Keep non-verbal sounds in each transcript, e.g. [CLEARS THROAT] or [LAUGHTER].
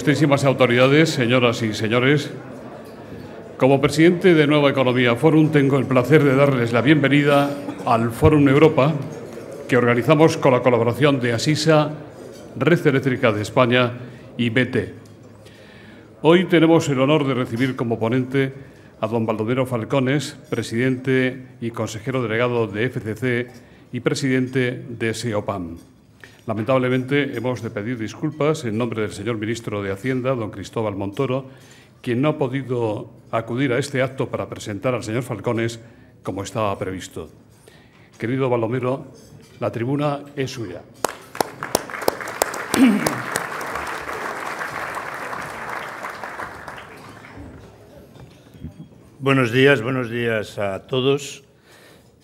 ilustrísimas autoridades, señoras y señores, como presidente de Nueva Economía Forum tengo el placer de darles la bienvenida al Forum Europa que organizamos con la colaboración de Asisa, Red Eléctrica de España y BT. Hoy tenemos el honor de recibir como ponente a don Baldomero Falcones, presidente y consejero delegado de FCC y presidente de SEOPAM. Lamentablemente hemos de pedir disculpas en nombre del señor ministro de Hacienda, don Cristóbal Montoro, quien no ha podido acudir a este acto para presentar al señor Falcones como estaba previsto. Querido Balomero, la tribuna es suya. Buenos días, buenos días a todos.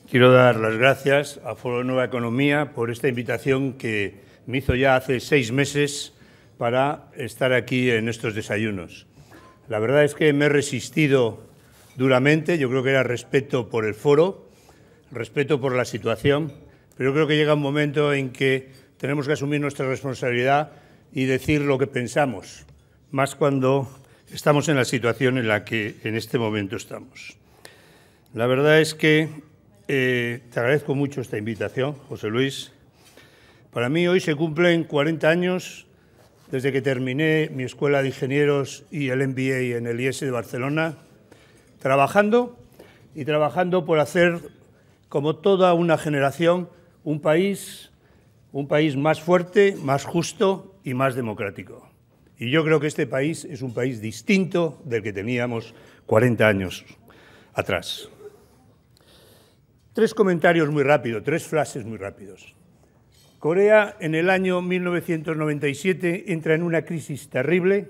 Quiero dar las gracias a Foro Nueva Economía por esta invitación que me hizo ya hace seis meses para estar aquí en estos desayunos. La verdad es que me he resistido duramente, yo creo que era respeto por el foro, respeto por la situación, pero creo que llega un momento en que tenemos que asumir nuestra responsabilidad y decir lo que pensamos, más cuando estamos en la situación en la que en este momento estamos. La verdad es que eh, te agradezco mucho esta invitación, José Luis. Para mí hoy se cumplen 40 años desde que terminé mi escuela de ingenieros y el MBA en el IES de Barcelona, trabajando y trabajando por hacer, como toda una generación, un país, un país más fuerte, más justo y más democrático. Y yo creo que este país es un país distinto del que teníamos 40 años atrás. Tres comentarios muy rápidos, tres frases muy rápidos. Corea en el año 1997 entra en una crisis terrible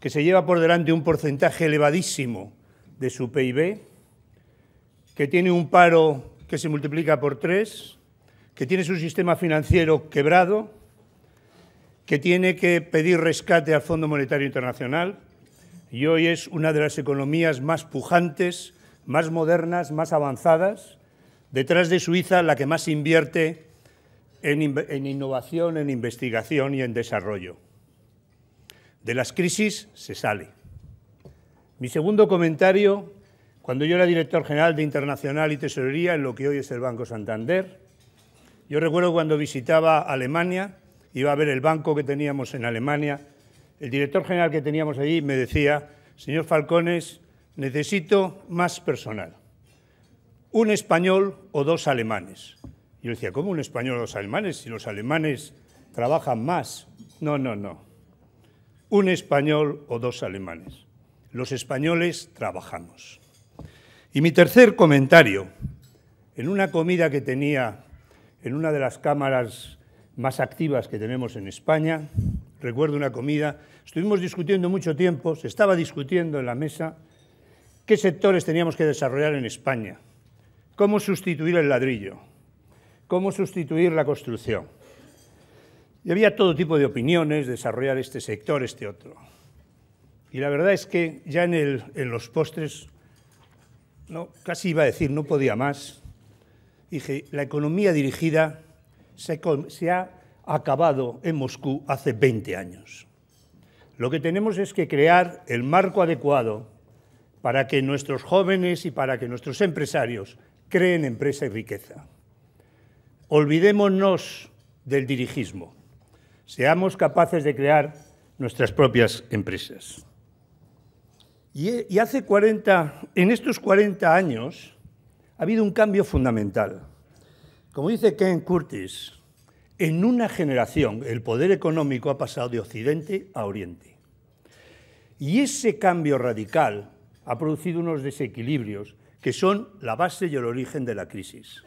que se lleva por delante un porcentaje elevadísimo de su PIB, que tiene un paro que se multiplica por tres, que tiene su sistema financiero quebrado, que tiene que pedir rescate al Fondo Monetario Internacional y hoy es una de las economías más pujantes, más modernas, más avanzadas Detrás de Suiza, la que más invierte en, innovación, en investigación y en desarrollo. De las crisis se sale. Mi segundo comentario, cuando yo era director general de Internacional y Tesorería, en lo que hoy es el Banco Santander, yo recuerdo cuando visitaba Alemania, iba a ver el banco que teníamos en Alemania, el director general que teníamos allí me decía, señor Falcones, necesito más personal un español o dos alemanes. Y yo decía, ¿cómo un español o dos alemanes? Si los alemanes trabajan más. No, no, no. Un español o dos alemanes. Los españoles trabajamos. Y mi tercer comentario, en una comida que tenía en una de las cámaras más activas que tenemos en España, recuerdo una comida, estuvimos discutiendo mucho tiempo, se estaba discutiendo en la mesa qué sectores teníamos que desarrollar en España cómo sustituir el ladrillo, cómo sustituir la construcción. Y había todo tipo de opiniones, desarrollar este sector, este otro. Y la verdad es que ya en, los postres, no, casi iba a decir, no podía más. Dije, la economía dirigida se, se ha acabado en Moscú hace 20 años. Lo que tenemos es que crear el marco adecuado para que nuestros jóvenes y para que nuestros empresarios ...creen en empresa y riqueza. Olvidémonos del dirigismo. Seamos capaces de crear nuestras propias empresas. Y, hace 40, en estos 40 años ha habido un cambio fundamental. Como dice Ken Curtis, en una generación el poder económico ha pasado de Occidente a Oriente. Y ese cambio radical ha producido unos desequilibrios que son la base y el origen de la crisis.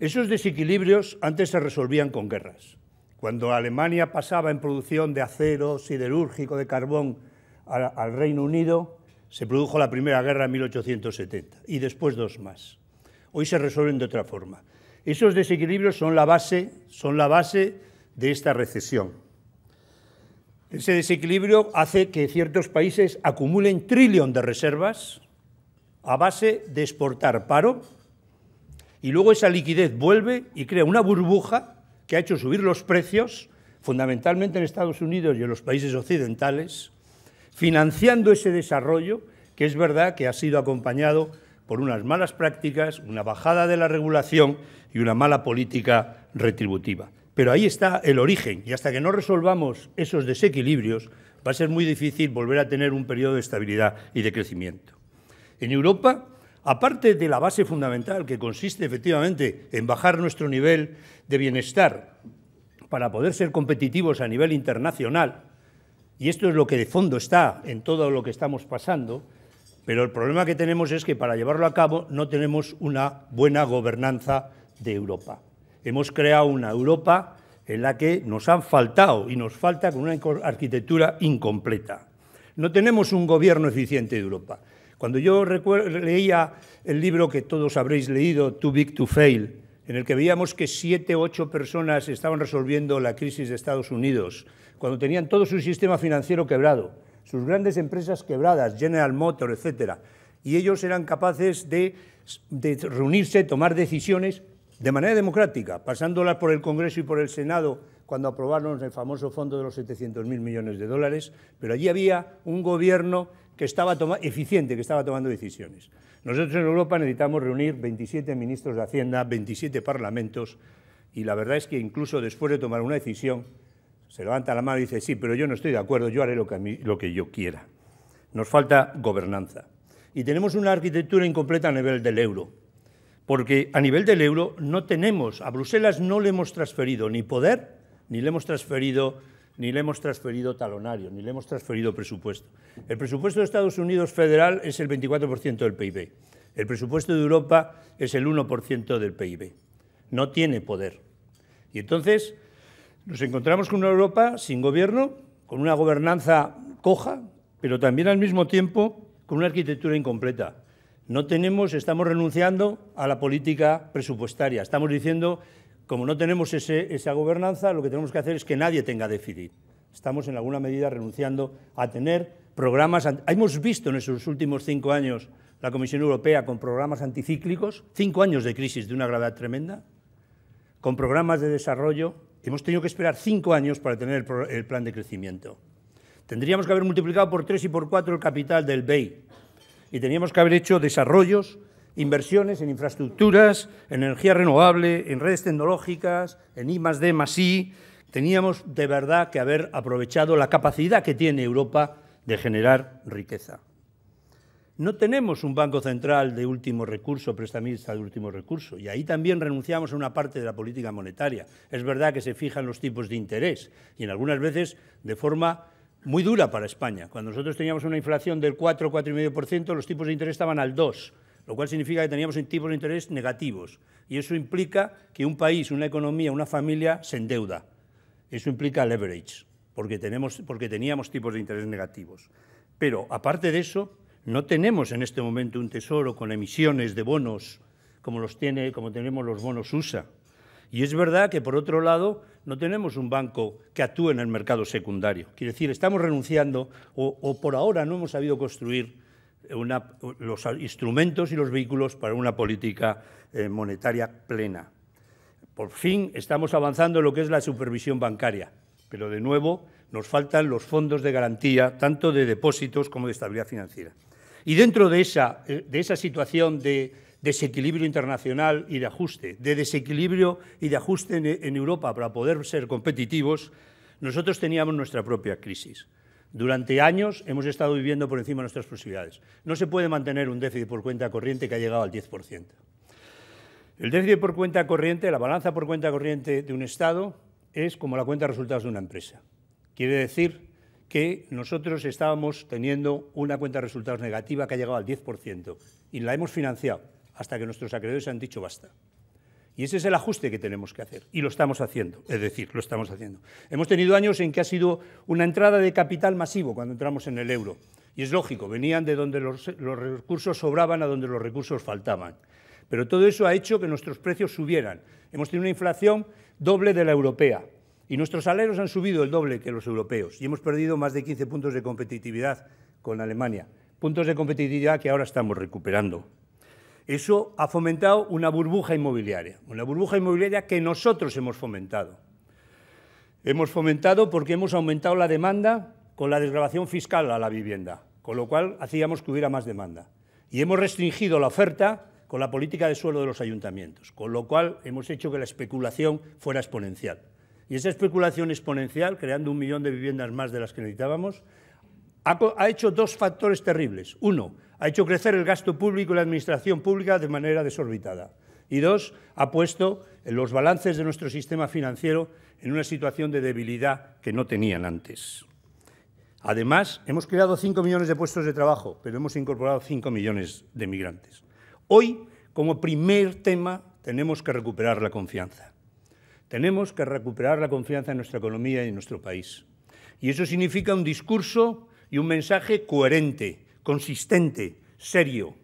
Esos desequilibrios antes se resolvían con guerras. Cuando Alemania pasaba en producción de acero siderúrgico, de carbón al, Reino Unido, se produjo la Primera Guerra en 1870 y después dos más. Hoy se resuelven de otra forma. Esos desequilibrios son la base, son la base de esta recesión. Ese desequilibrio hace que ciertos países acumulen trillón de reservas, a base de exportar paro y luego esa liquidez vuelve y crea una burbuja que ha hecho subir los precios, fundamentalmente en Estados Unidos y en los países occidentales, financiando ese desarrollo que es verdad que ha sido acompañado por unas malas prácticas, una bajada de la regulación y una mala política retributiva. Pero ahí está el origen y hasta que no resolvamos esos desequilibrios va a ser muy difícil volver a tener un periodo de estabilidad y de crecimiento. En Europa, aparte de la base fundamental que consiste efectivamente en bajar nuestro nivel de bienestar para poder ser competitivos a nivel internacional, y esto es lo que de fondo está en todo lo que estamos pasando, pero el problema que tenemos es que para llevarlo a cabo no tenemos una buena gobernanza de Europa. Hemos creado una Europa en la que nos han faltado y nos falta con una arquitectura incompleta. No tenemos un gobierno eficiente de Europa. Cuando yo leía el libro que todos habréis leído, Too Big to Fail, en el que veíamos que siete o ocho personas estaban resolviendo la crisis de Estados Unidos, cuando tenían todo su sistema financiero quebrado, sus grandes empresas quebradas, General Motors, etc. Y ellos eran capaces de, de reunirse, tomar decisiones de manera democrática, pasándolas por el Congreso y por el Senado cuando aprobaron el famoso fondo de los 700.000 millones de dólares, pero allí había un gobierno que estaba eficiente que estaba tomando decisiones. Nosotros en Europa necesitamos reunir 27 ministros de Hacienda, 27 parlamentos, y la verdad es que incluso después de tomar una decisión, se levanta la mano y dice, sí, pero yo no estoy de acuerdo, yo haré lo lo que yo quiera. Nos falta gobernanza. Y tenemos una arquitectura incompleta a nivel del euro, porque a nivel del euro no tenemos, a Bruselas no le hemos transferido ni poder, ni le hemos transferido ni le hemos transferido talonario, ni le hemos transferido presupuesto. El presupuesto de Estados Unidos federal es el 24% del PIB. El presupuesto de Europa es el 1% del PIB. No tiene poder. Y entonces nos encontramos con una Europa sin gobierno, con una gobernanza coja, pero también al mismo tiempo con una arquitectura incompleta. No tenemos, estamos renunciando a la política presupuestaria. Estamos diciendo como no tenemos esa gobernanza, lo que tenemos que hacer es que nadie tenga déficit. Estamos en alguna medida renunciando a tener programas. Hemos visto en esos últimos cinco años la Comisión Europea con programas anticíclicos, cinco años de crisis de una gravedad tremenda, con programas de desarrollo. Hemos tenido que esperar cinco años para tener el, el plan de crecimiento. Tendríamos que haber multiplicado por tres y por cuatro el capital del BEI y teníamos que haber hecho desarrollos inversiones en infraestructuras, en energía renovable, en redes tecnológicas, en I más D I. Teníamos de verdad que haber aprovechado la capacidad que tiene Europa de generar riqueza. No tenemos un Banco Central de último recurso, prestamista de último recurso, y ahí también renunciamos a una parte de la política monetaria. Es verdad que se fijan los tipos de interés, y en algunas veces de forma muy dura para España. Cuando nosotros teníamos una inflación del 4, 4,5%, los tipos de interés estaban al 2% lo cual significa que teníamos tipos de interés negativos. Y eso implica que un país, una economía, una familia se endeuda. Eso implica leverage, porque, teníamos tipos de interés negativos. Pero aparte de eso, no tenemos en este momento un tesoro con emisiones de bonos como, los tiene, como tenemos los bonos USA. Y es verdad que, por otro lado, no tenemos un banco que actúe en el mercado secundario. Quiere decir, estamos renunciando o por ahora no hemos sabido construir los instrumentos y los vehículos para una política eh, monetaria plena. Por fin estamos avanzando en lo que es la supervisión bancaria, pero de nuevo nos faltan los fondos de garantía, tanto de depósitos como de estabilidad financiera. Y dentro de esa, eh, situación de desequilibrio internacional y de ajuste, de desequilibrio y de ajuste en Europa para poder ser competitivos, nosotros teníamos nuestra propia crisis. Durante años hemos estado viviendo por encima de nuestras posibilidades. No se puede mantener un déficit por cuenta corriente que ha llegado al 10%. El déficit por cuenta corriente, la balanza por cuenta corriente de un Estado, es como la cuenta de resultados de una empresa. Quiere decir que nosotros estábamos teniendo una cuenta de resultados negativa que ha llegado al 10% y la hemos financiado hasta que nuestros acreedores han dicho basta. Y ese es el ajuste que tenemos que hacer. Y lo estamos haciendo. Es decir, lo estamos haciendo. Hemos tenido años en que ha sido una entrada de capital masivo cuando entramos en el euro. Y es lógico, venían de donde los, recursos sobraban a donde los recursos faltaban. Pero todo eso ha hecho que nuestros precios subieran. Hemos tenido una inflación doble de la europea. Y nuestros salarios han subido el doble que los europeos. Y hemos perdido más de 15 puntos de competitividad con Alemania. Puntos de competitividad que ahora estamos recuperando. Eso ha fomentado una burbuja inmobiliaria, una burbuja inmobiliaria que nosotros hemos fomentado. Hemos fomentado porque hemos aumentado la demanda con la desgrabación fiscal a la vivienda, con lo cual hacíamos que hubiera más demanda. Y hemos restringido la oferta con la política de suelo de los ayuntamientos, con lo cual hemos hecho que la especulación fuera exponencial. Y esa especulación exponencial, creando un millón de viviendas más de las que necesitábamos, ha, ha hecho dos factores terribles. Uno, ha hecho crecer el gasto público y la administración pública de manera desorbitada. Y dos, ha puesto los balances de nuestro sistema financiero en una situación de debilidad que no tenían antes. Además, hemos creado 5 millones de puestos de trabajo, pero hemos incorporado 5 millones de migrantes. Hoy, como primer tema, tenemos que recuperar la confianza. Tenemos que recuperar la confianza en nuestra economía y en nuestro país. Y eso significa un discurso y un mensaje coherente, consistente, serio.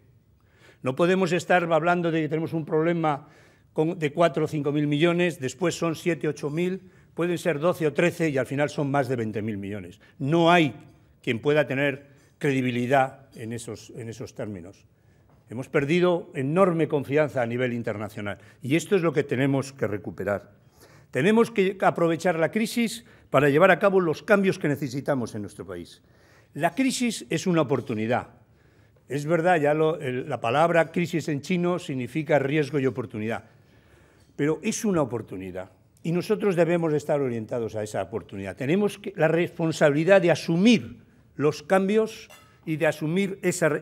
No podemos estar hablando de que tenemos un problema de 4 o cinco mil millones, después son 7, 8 mil, pueden ser 12 o 13 y al final son más de 20 mil millones. No hay quien pueda tener credibilidad esos, en esos términos. Hemos perdido enorme confianza a nivel internacional y esto es lo que tenemos que recuperar. Tenemos que aprovechar la crisis para llevar a cabo los cambios que necesitamos en nuestro país. La crisis es una oportunidad. Es verdad, ya la palabra crisis en chino significa riesgo y oportunidad, pero es una oportunidad y nosotros debemos estar orientados a esa oportunidad. Tenemos la responsabilidad de asumir los cambios y de asumir esa,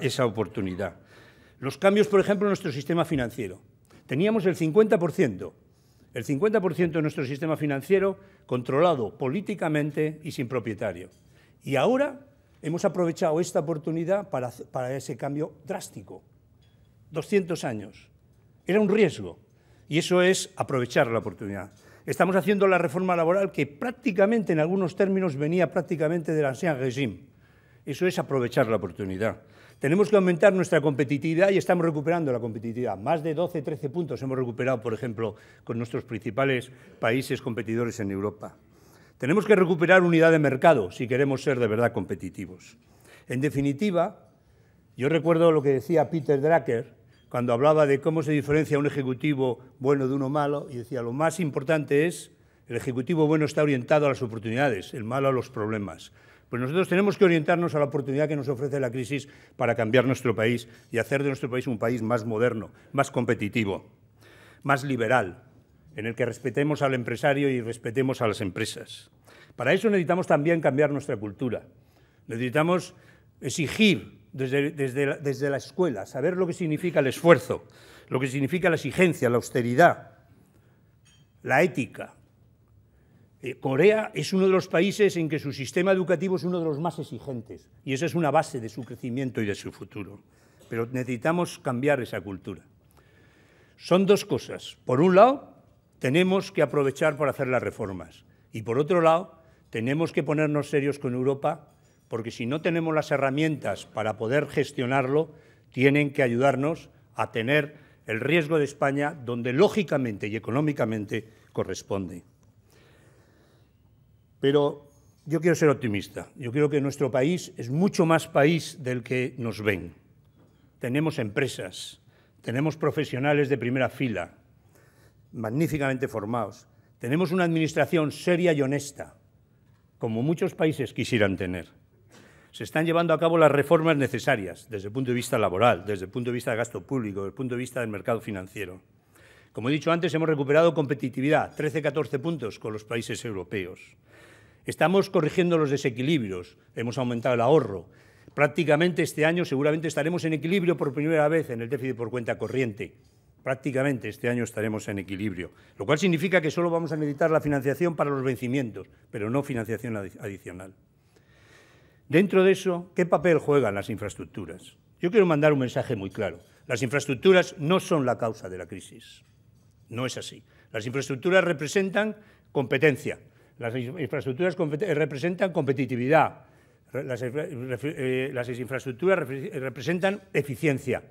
esa oportunidad. Los cambios, por ejemplo, en nuestro sistema financiero. Teníamos el 50%, el 50% de nuestro sistema financiero controlado políticamente y sin propietario. Y ahora hemos aprovechado esta oportunidad para, ese cambio drástico. 200 años. Era un riesgo. Y eso es aprovechar la oportunidad. Estamos haciendo la reforma laboral que prácticamente, en algunos términos, venía prácticamente del ancien régime. Eso es aprovechar la oportunidad. Tenemos que aumentar nuestra competitividad y estamos recuperando la competitividad. Más de 12, 13 puntos hemos recuperado, por ejemplo, con nuestros principales países competidores en Europa. Tenemos que recuperar unidad de mercado si queremos ser de verdad competitivos. En definitiva, yo recuerdo lo que decía Peter Drucker cuando hablaba de cómo se diferencia un ejecutivo bueno de uno malo y decía lo más importante es el ejecutivo bueno está orientado a las oportunidades, el malo a los problemas. Pues nosotros tenemos que orientarnos a la oportunidad que nos ofrece la crisis para cambiar nuestro país y hacer de nuestro país un país más moderno, más competitivo, más liberal, en el que respetemos al empresario y respetemos a las empresas. Para eso necesitamos también cambiar nuestra cultura. Necesitamos exigir desde, la, escuela, saber lo que significa el esfuerzo, lo que significa la exigencia, la austeridad, la ética. Eh, Corea es uno de los países en que su sistema educativo es uno de los más exigentes y esa es una base de su crecimiento y de su futuro. Pero necesitamos cambiar esa cultura. Son dos cosas. Por un lado, tenemos que aprovechar para hacer las reformas. Y por otro lado, tenemos que ponernos serios con Europa, porque si no tenemos las herramientas para poder gestionarlo, tienen que ayudarnos a tener el riesgo de España donde lógicamente y económicamente corresponde. Pero yo quiero ser optimista. Yo creo que nuestro país es mucho más país del que nos ven. Tenemos empresas, tenemos profesionales de primera fila, magníficamente formados. Tenemos una administración seria y honesta, como muchos países quisieran tener. Se están llevando a cabo las reformas necesarias desde el punto de vista laboral, desde el punto de vista del gasto público, desde el punto de vista del mercado financiero. Como he dicho antes, hemos recuperado competitividad, 13-14 puntos con los países europeos. Estamos corrigiendo los desequilibrios, hemos aumentado el ahorro. Prácticamente este año seguramente estaremos en equilibrio por primera vez en el déficit por cuenta corriente, prácticamente este año estaremos en equilibrio, lo cual significa que solo vamos a necesitar la financiación para los vencimientos, pero no financiación adicional. Dentro de eso, ¿qué papel juegan las infraestructuras? Yo quiero mandar un mensaje muy claro. Las infraestructuras no son la causa de la crisis. No es así. Las infraestructuras representan competencia. Las infraestructuras representan competitividad. Las, eh, las infraestructuras representan eficiencia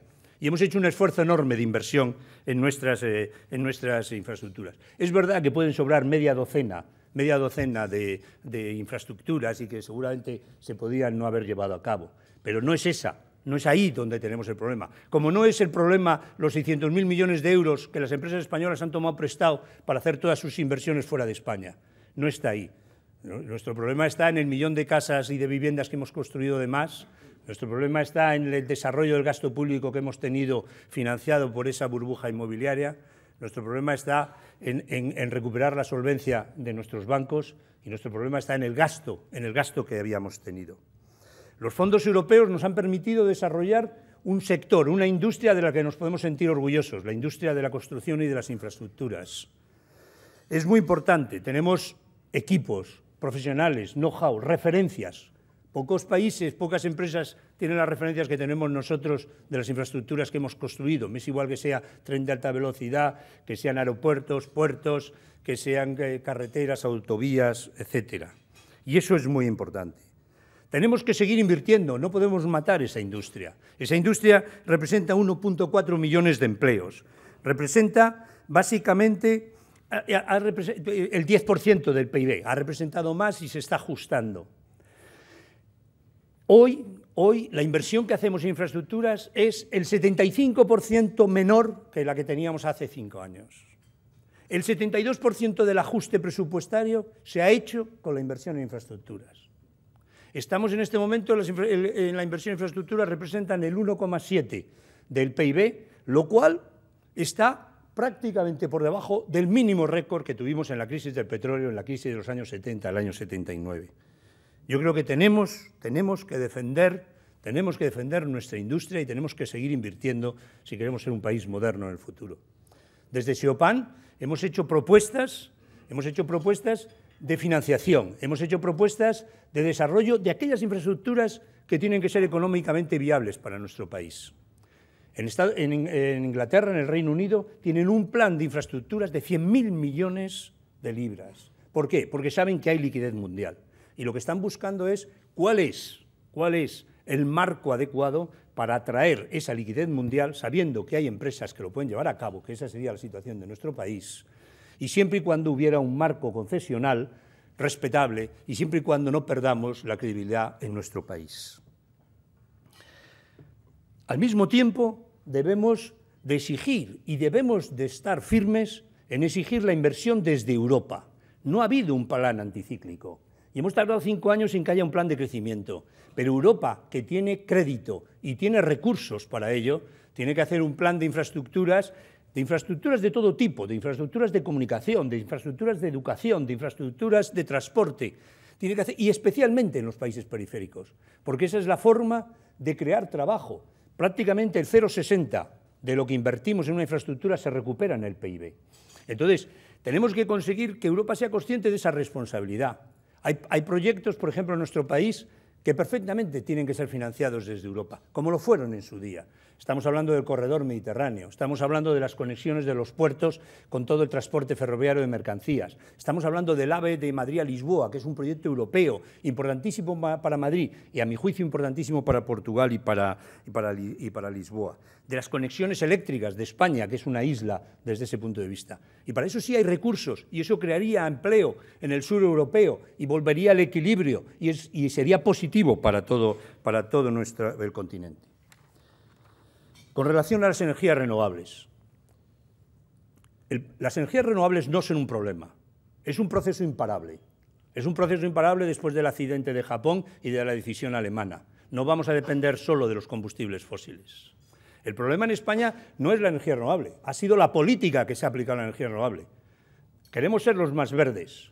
y hemos hecho un esfuerzo enorme de inversión en nuestras, eh, en nuestras infraestructuras. Es verdad que pueden sobrar media docena media docena de, de, infraestructuras y que seguramente se podían no haber llevado a cabo. Pero no es esa, no es ahí donde tenemos el problema. Como no es el problema los 600.000 millones de euros que las empresas españolas han tomado prestado para hacer todas sus inversiones fuera de España, no está ahí. Nuestro problema está en el millón de casas y de viviendas que hemos construido de más, nuestro problema está en el desarrollo del gasto público que hemos tenido financiado por esa burbuja inmobiliaria. Nuestro problema está en, recuperar la solvencia de nuestros bancos y nuestro problema está en el gasto, en el gasto que habíamos tenido. Los fondos europeos nos han permitido desarrollar un sector, una industria de la que nos podemos sentir orgullosos, la industria de la construcción y de las infraestructuras. Es muy importante, tenemos equipos, profesionales, know-how, referencias Pocos países, pocas empresas tienen las referencias que tenemos nosotros de las infraestructuras que hemos construido. mes es igual que sea tren de alta velocidad, que sean aeropuertos, puertos, que sean eh, carreteras, autovías, etcétera. Y eso es muy importante. Tenemos que seguir invirtiendo, no podemos matar esa industria. Esa industria representa 1.4 millones de empleos. Representa básicamente el 10% del PIB. Ha representado más y se está ajustando. Hoy, la inversión que hacemos en infraestructuras es el 75% menor que la que teníamos hace cinco años. El 72% del ajuste presupuestario se ha hecho con la inversión en infraestructuras. Estamos en este momento, en la inversión en infraestructuras representan el 1,7% del PIB, lo cual está prácticamente por debajo del mínimo récord que tuvimos en la crisis del petróleo, en la crisis de los años 70, el año 79. Yo creo que tenemos, tenemos que defender tenemos que defender nuestra industria y tenemos que seguir invirtiendo si queremos ser un país moderno en el futuro. Desde Xiopan hemos hecho propuestas, hemos hecho propuestas de financiación, hemos hecho propuestas de desarrollo de aquellas infraestructuras que tienen que ser económicamente viables para nuestro país. En, en Inglaterra, en el Reino Unido, tienen un plan de infraestructuras de 100.000 millones de libras. ¿Por qué? Porque saben que hay liquidez mundial y lo que están buscando es cuál es, cuál es el marco adecuado para atraer esa liquidez mundial, sabiendo que hay empresas que lo pueden llevar a cabo, que esa sería la situación de nuestro país, y siempre y cuando hubiera un marco concesional respetable y siempre y cuando no perdamos la credibilidad en nuestro país. Al mismo tiempo, debemos de exigir y debemos de estar firmes en exigir la inversión desde Europa. No ha habido un plan anticíclico. Y hemos tardado cinco años sin que haya un plan de crecimiento. Pero Europa, que tiene crédito y tiene recursos para ello, tiene que hacer un plan de infraestructuras, de infraestructuras de todo tipo, de infraestructuras de comunicación, de infraestructuras de educación, de infraestructuras de transporte. Tiene que y especialmente en los países periféricos, porque esa es la forma de crear trabajo. Prácticamente el 0,60 de lo que invertimos en una infraestructura se recupera en el PIB. Entonces, tenemos que conseguir que Europa sea consciente de esa responsabilidad hay, proyectos, por ejemplo, en nuestro país que perfectamente tienen que ser financiados desde Europa, como lo fueron en su día. Estamos hablando del corredor mediterráneo, estamos hablando de las conexiones de los puertos con todo el transporte ferroviario de mercancías, estamos hablando del AVE de Madrid a Lisboa, que es un proyecto europeo importantísimo para Madrid y a mi juicio importantísimo para Portugal y para, y para, Lisboa, de las conexiones eléctricas de España, que es una isla desde ese punto de vista. Y para eso sí hay recursos y eso crearía empleo en el sur europeo y volvería al equilibrio y, sería positivo para todo, para todo nuestro, el continente. Con relación a las energías renovables, las energías renovables no son un problema, es un proceso imparable. Es un proceso imparable después del accidente de Japón y de la decisión alemana. No vamos a depender solo de los combustibles fósiles. El problema en España no es la energía renovable, ha sido la política que se ha aplicado a la energía renovable. Queremos ser los más verdes.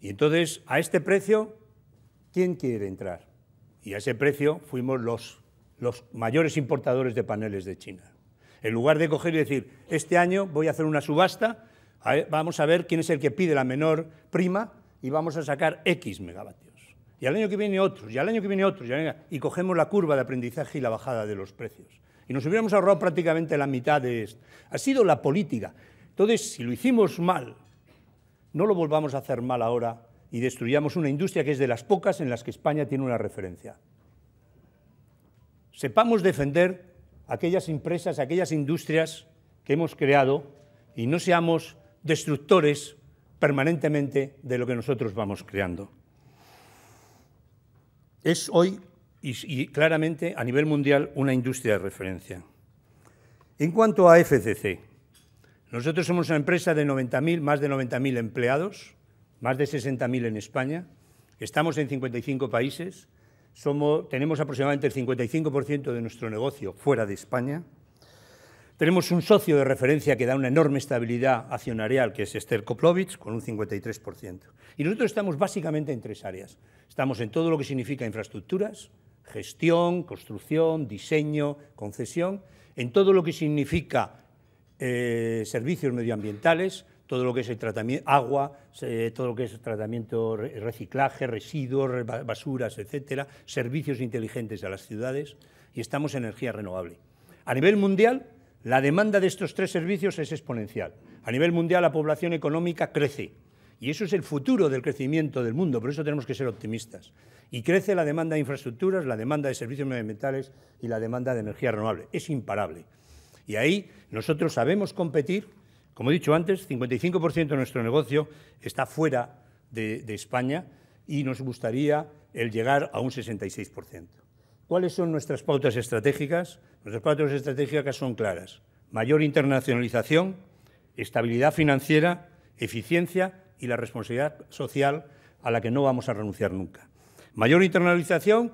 Y entonces, a este precio, ¿quién quiere entrar? Y a ese precio fuimos los los mayores importadores de paneles de China. En lugar de coger y decir, este año voy a hacer una subasta, vamos a ver quién es el que pide la menor prima y vamos a sacar X megavatios. Y al año que viene otros, y al año que viene otros, y, y cogemos la curva de aprendizaje y la bajada de los precios. Y nos hubiéramos ahorrado prácticamente la mitad de esto. Ha sido la política. Entonces, si lo hicimos mal, no lo volvamos a hacer mal ahora y destruyamos una industria que es de las pocas en las que España tiene una referencia sepamos defender aquellas empresas, aquellas industrias que hemos creado y no seamos destructores permanentemente de lo que nosotros vamos creando. Es hoy y, claramente a nivel mundial una industria de referencia. En cuanto a FCC, nosotros somos una empresa de 90.000, más de 90.000 empleados, más de 60.000 en España, estamos en 55 países, tenemos aproximadamente el 55% de nuestro negocio fuera de España. Tenemos un socio de referencia que da una enorme estabilidad accionarial, que es Esther Koplovich, con un 53%. Y nosotros estamos básicamente en tres áreas. Estamos en todo lo que significa infraestructuras, gestión, construcción, diseño, concesión, en todo lo que significa eh, servicios medioambientales, todo lo que es el tratamiento, agua, todo lo que es el tratamiento, reciclaje, residuos, basuras, etcétera, servicios inteligentes a las ciudades y estamos en energía renovable. A nivel mundial, la demanda de estos tres servicios es exponencial. A nivel mundial, la población económica crece. Y eso es el futuro del crecimiento del mundo, por eso tenemos que ser optimistas. Y crece la demanda de infraestructuras, la demanda de servicios medioambientales y la demanda de energía renovable. Es imparable. Y ahí nosotros sabemos competir como he dicho antes, 55% de nuestro negocio está fuera de, de, España y nos gustaría el llegar a un 66%. ¿Cuáles son nuestras pautas estratégicas? Nuestras pautas estratégicas son claras. Mayor internacionalización, estabilidad financiera, eficiencia y la responsabilidad social a la que no vamos a renunciar nunca. Mayor internacionalización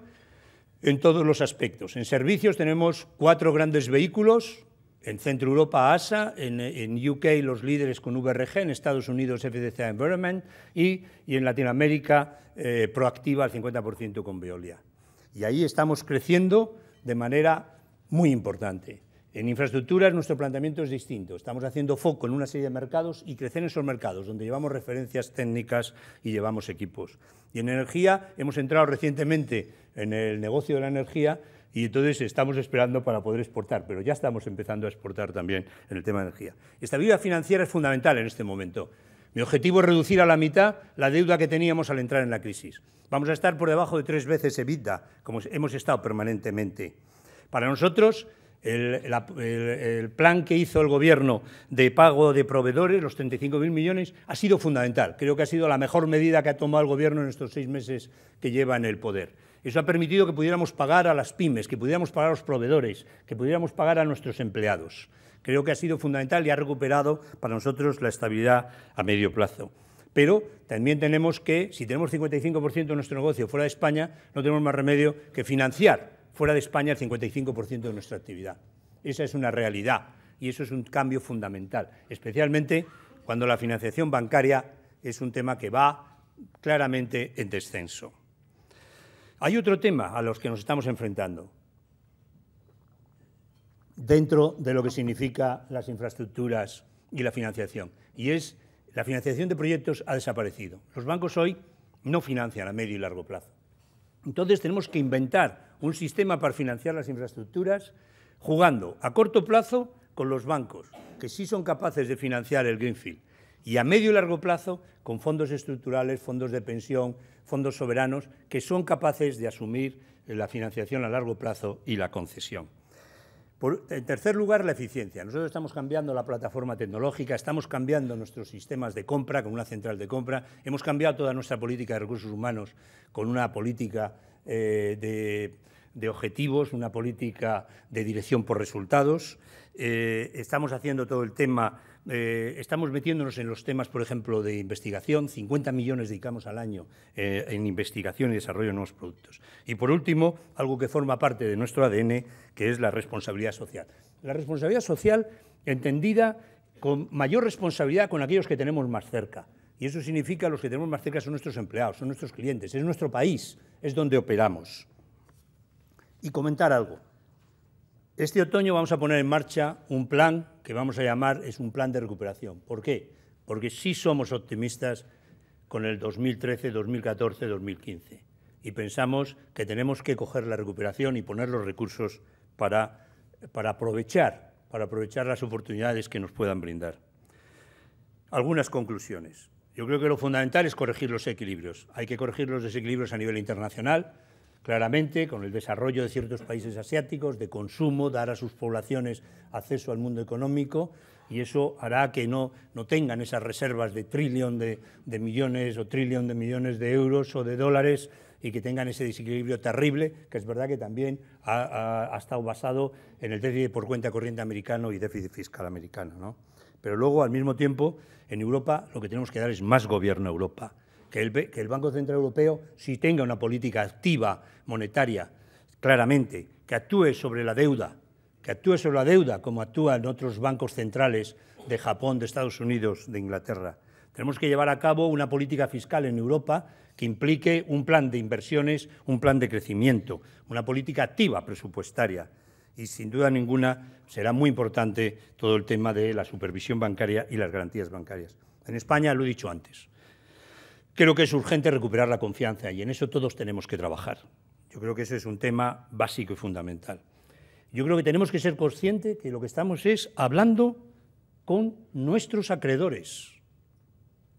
en todos los aspectos. En servicios tenemos cuatro grandes vehículos en Centro Europa ASA, en, UK los líderes con VRG, en Estados Unidos FDCA Environment y, y en Latinoamérica eh, proactiva al 50% con Veolia. Y ahí estamos creciendo de manera muy importante. En infraestructuras nuestro planteamiento es distinto. Estamos haciendo foco en una serie de mercados y crecer en esos mercados, donde llevamos referencias técnicas y llevamos equipos. Y en energía hemos entrado recientemente en el negocio de la energía y entonces estamos esperando para poder exportar, pero ya estamos empezando a exportar también en el tema de energía. Estabilidad financiera es fundamental en este momento. Mi objetivo es reducir a la mitad la deuda que teníamos al entrar en la crisis. Vamos a estar por debajo de tres veces EBITDA, como hemos estado permanentemente. Para nosotros, el, el plan que hizo el Gobierno de pago de proveedores, los 35.000 millones, ha sido fundamental. Creo que ha sido la mejor medida que ha tomado el Gobierno en estos seis meses que lleva en el poder eso ha permitido que pudiéramos pagar a las pymes, que pudiéramos pagar a los proveedores, que pudiéramos pagar a nuestros empleados. Creo que ha sido fundamental y ha recuperado para nosotros la estabilidad a medio plazo. Pero también tenemos que, si tenemos 55% de nuestro negocio fuera de España, no tenemos más remedio que financiar fuera de España el 55% de nuestra actividad. Esa es una realidad y eso es un cambio fundamental, especialmente cuando la financiación bancaria es un tema que va claramente en descenso. Hay otro tema a los que nos estamos enfrentando dentro de lo que significa las infraestructuras y la financiación, y es la financiación de proyectos ha desaparecido. Los bancos hoy no financian a medio y largo plazo. Entonces tenemos que inventar un sistema para financiar las infraestructuras jugando a corto plazo con los bancos, que sí son capaces de financiar el Greenfield, y a medio y largo plazo con fondos estructurales, fondos de pensión, fondos soberanos que son capaces de asumir la financiación a largo plazo y la concesión. en tercer lugar, la eficiencia. Nosotros estamos cambiando la plataforma tecnológica, estamos cambiando nuestros sistemas de compra con una central de compra, hemos cambiado toda nuestra política de recursos humanos con una política eh, de, objetivos, una política de dirección por resultados. Eh, estamos haciendo todo el tema eh, estamos metiéndonos en los temas, por ejemplo, de investigación. 50 millones dedicamos al año eh, en investigación y desarrollo de nuevos productos. Y por último, algo que forma parte de nuestro ADN, que es la responsabilidad social. La responsabilidad social entendida con mayor responsabilidad con aquellos que tenemos más cerca. Y eso significa los que tenemos más cerca son nuestros empleados, son nuestros clientes, es nuestro país, es donde operamos. Y comentar algo. Este otoño vamos a poner en marcha un plan que vamos a llamar es un plan de recuperación. ¿Por qué? Porque sí somos optimistas con el 2013, 2014, 2015 y pensamos que tenemos que coger la recuperación y poner los recursos para, aprovechar, para aprovechar las oportunidades que nos puedan brindar. Algunas conclusiones. Yo creo que lo fundamental es corregir los equilibrios. Hay que corregir los desequilibrios a nivel internacional, Claramente, con el desarrollo de ciertos países asiáticos, de consumo, dar a sus poblaciones acceso al mundo económico, y eso hará que no, tengan esas reservas de trillón de, millones o trillón de millones de euros o de dólares y que tengan ese desequilibrio terrible, que es verdad que también ha, estado basado en el déficit por cuenta corriente americano y déficit fiscal americano. Pero luego, al mismo tiempo, en Europa lo que tenemos que dar es más gobierno a Europa que el, Banco Central Europeo sí tenga una política activa monetaria, claramente, que actúe sobre la deuda, que actúe sobre la deuda como actúan otros bancos centrales de Japón, de Estados Unidos, de Inglaterra. Tenemos que llevar a cabo una política fiscal en Europa que implique un plan de inversiones, un plan de crecimiento, una política activa presupuestaria. Y sin duda ninguna será muy importante todo el tema de la supervisión bancaria y las garantías bancarias. En España, lo he dicho antes, Creo que es urgente recuperar la confianza y en eso todos tenemos que trabajar. Yo creo que ese es un tema básico y fundamental. Yo creo que tenemos que ser conscientes que lo que estamos es hablando con nuestros acreedores.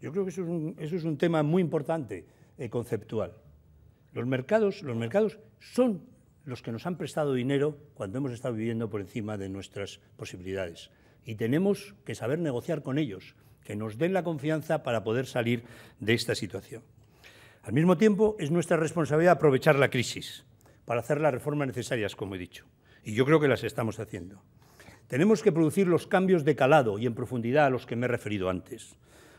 Yo creo que eso es un, tema muy importante, eh, conceptual. Los mercados, los mercados son los que nos han prestado dinero cuando hemos estado viviendo por encima de nuestras posibilidades. Y tenemos que saber negociar con ellos que nos den la confianza para poder salir de esta situación. Al mismo tiempo, es nuestra responsabilidad aprovechar la crisis para hacer las reformas necesarias, como he dicho, y yo creo que las estamos haciendo. Tenemos que producir los cambios de calado y en profundidad a los que me he referido antes.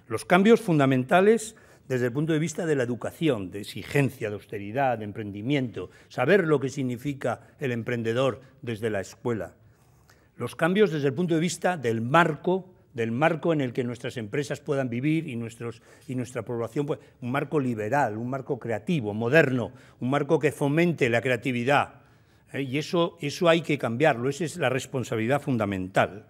Los cambios fundamentales desde el punto de vista de la educación, de exigencia, de austeridad, de emprendimiento, saber lo que significa el emprendedor desde la escuela. Los cambios desde el punto de vista del marco del marco en el que nuestras empresas puedan vivir y, nuestra población, un marco liberal, un marco creativo, moderno, un marco que fomente la creatividad. ¿eh? Y eso, eso hay que cambiarlo, esa es la responsabilidad fundamental.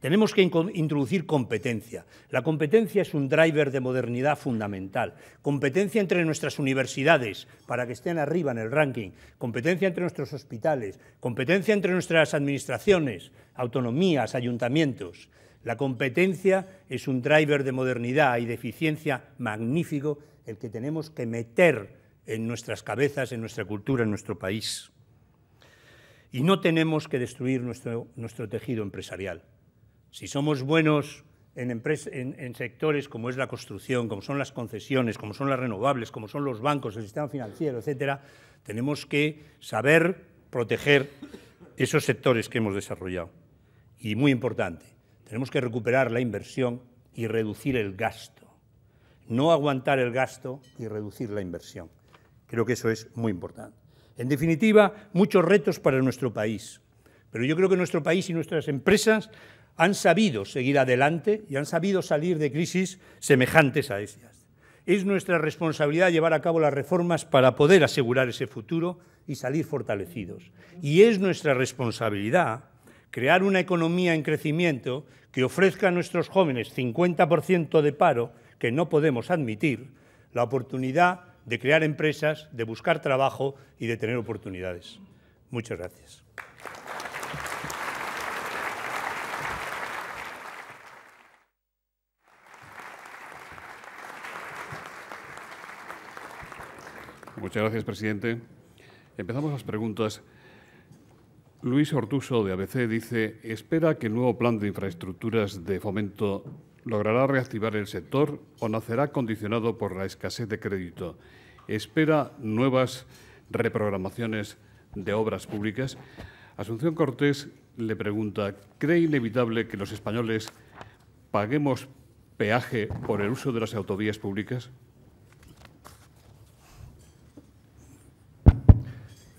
Tenemos que introducir competencia. La competencia es un driver de modernidad fundamental. Competencia entre nuestras universidades para que estén arriba en el ranking. Competencia entre nuestros hospitales. Competencia entre nuestras administraciones, autonomías, ayuntamientos. La competencia es un driver de modernidad y de eficiencia magnífico el que tenemos que meter en nuestras cabezas, en nuestra cultura, en nuestro país. Y no tenemos que destruir nuestro, tejido empresarial. Si somos buenos en, en, sectores como es la construcción, como son las concesiones, como son las renovables, como son los bancos, el sistema financiero, etcétera, tenemos que saber proteger esos sectores que hemos desarrollado. Y muy importante, tenemos que recuperar la inversión y reducir el gasto. No aguantar el gasto y reducir la inversión. Creo que eso es muy importante. En definitiva, muchos retos para nuestro país. Pero yo creo que nuestro país y nuestras empresas han sabido seguir adelante y han sabido salir de crisis semejantes a ellas. Es nuestra responsabilidad llevar a cabo las reformas para poder asegurar ese futuro y salir fortalecidos. Y es nuestra responsabilidad crear una economía en crecimiento que ofrezca a nuestros jóvenes 50% de paro que no podemos admitir, la oportunidad de crear empresas, de buscar trabajo y de tener oportunidades. Muchas gracias. Muchas gracias, presidente. Empezamos las preguntas Luis Ortuso de ABC dice, espera que el nuevo plan de infraestructuras de fomento logrará reactivar el sector o nacerá condicionado por la escasez de crédito. Espera nuevas reprogramaciones de obras públicas. Asunción Cortés le pregunta, ¿cree inevitable que los españoles paguemos peaje por el uso de las autovías públicas?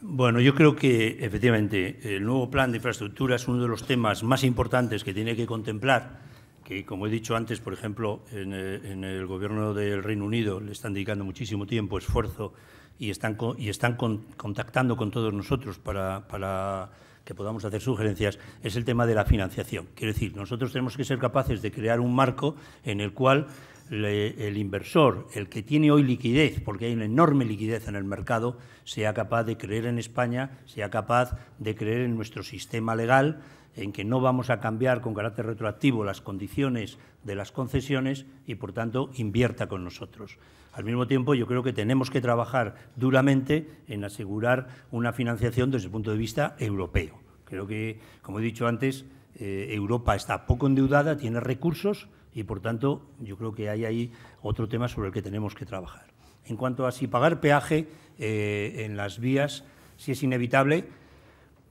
Bueno, yo creo que efectivamente el nuevo plan de infraestructura es uno de los temas más importantes que tiene que contemplar, que como he dicho antes, por ejemplo, en, eh, el gobierno del Reino Unido le están dedicando muchísimo tiempo, esfuerzo y están, y están contactando con todos nosotros para, para que podamos hacer sugerencias, es el tema de la financiación. Quiero decir, nosotros tenemos que ser capaces de crear un marco en el cual el inversor, el que tiene hoy liquidez, porque hay una enorme liquidez en el mercado, sea capaz de creer en España, sea capaz de creer en nuestro sistema legal, en que no vamos a cambiar con carácter retroactivo las condiciones de las concesiones y, por tanto, invierta con nosotros. Al mismo tiempo, yo creo que tenemos que trabajar duramente en asegurar una financiación desde el punto de vista europeo. Creo que, como he dicho antes, eh, Europa está poco endeudada, tiene recursos, y por tanto, yo creo que hay ahí otro tema sobre el que tenemos que trabajar. En cuanto a si pagar peaje eh, en las vías, si es inevitable,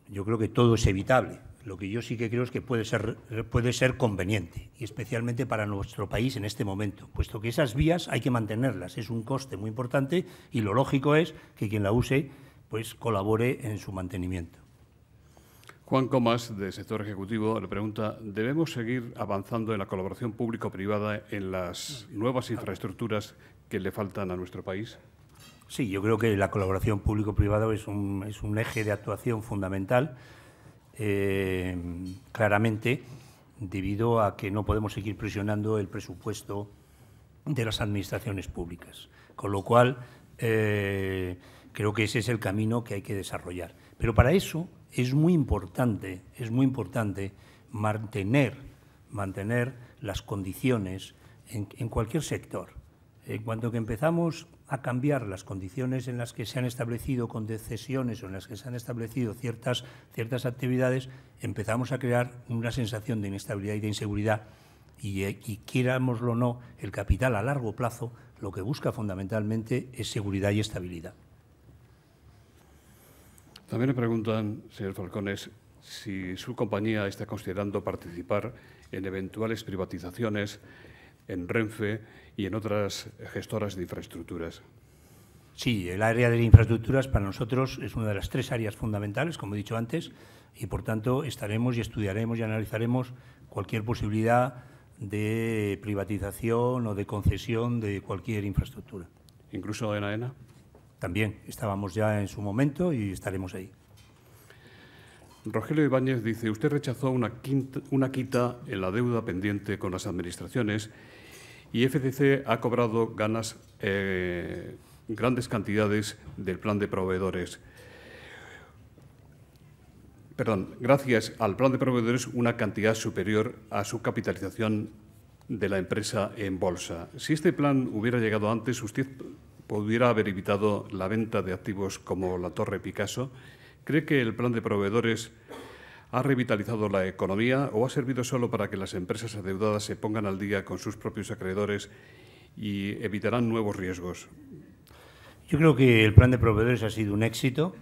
yo creo que todo es evitable. Lo que yo sí que creo es que puede ser, puede ser conveniente, y especialmente para nuestro país en este momento, puesto que esas vías hay que mantenerlas, es un coste muy importante y lo lógico es que quien la use pues colabore en su mantenimiento. Juan Comas, de sector ejecutivo, le pregunta, ¿debemos seguir avanzando en la colaboración público-privada en las nuevas infraestructuras que le faltan a nuestro país? Sí, yo creo que la colaboración público-privada es un, es un, eje de actuación fundamental, eh, claramente, debido a que no podemos seguir presionando el presupuesto de las administraciones públicas. Con lo cual, eh, creo que ese es el camino que hay que desarrollar. Pero para eso es muy importante, es muy importante mantener, mantener las condiciones en, cualquier sector. En cuanto que empezamos a cambiar las condiciones en las que se han establecido con concesiones o en las que se han establecido ciertas, ciertas actividades, empezamos a crear una sensación de inestabilidad y de inseguridad y, eh, y o no, el capital a largo plazo lo que busca fundamentalmente es seguridad y estabilidad. También me preguntan, señor Falcones, si su compañía está considerando participar en eventuales privatizaciones en Renfe y en otras gestoras de infraestructuras. Sí, el área de infraestructuras para nosotros es una de las tres áreas fundamentales, como he dicho antes, y por tanto estaremos y estudiaremos y analizaremos cualquier posibilidad de privatización o de concesión de cualquier infraestructura. ¿Incluso en AENA? también estábamos ya en su momento y estaremos ahí. Rogelio Ibáñez dice, usted rechazó una, una quita en la deuda pendiente con las administraciones y FCC ha cobrado ganas, eh, grandes cantidades del plan de proveedores. Perdón, gracias al plan de proveedores una cantidad superior a su capitalización de la empresa en bolsa. Si este plan hubiera llegado antes, usted pudiera haber evitado la venta de activos como la Torre Picasso? ¿Cree que el plan de proveedores ha revitalizado la economía o ha servido solo para que las empresas adeudadas se pongan al día con sus propios acreedores y evitarán nuevos riesgos? Yo creo que el plan de proveedores ha sido un éxito.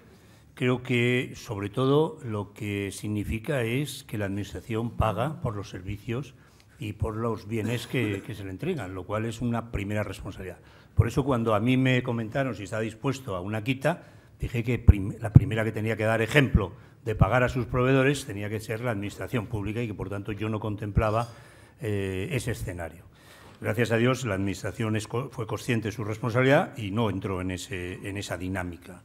Creo que, sobre todo, lo que significa es que la Administración paga por los servicios y por los bienes que, que se le entregan, lo cual es una primera responsabilidad. Por eso cuando a mí me comentaron si estaba dispuesto a una quita, dije que la primera que tenía que dar ejemplo de pagar a sus proveedores tenía que ser la Administración Pública y que, por tanto, yo no contemplaba eh, ese escenario. Gracias a Dios, la Administración fue consciente de su responsabilidad y no entró en, ese, en esa dinámica.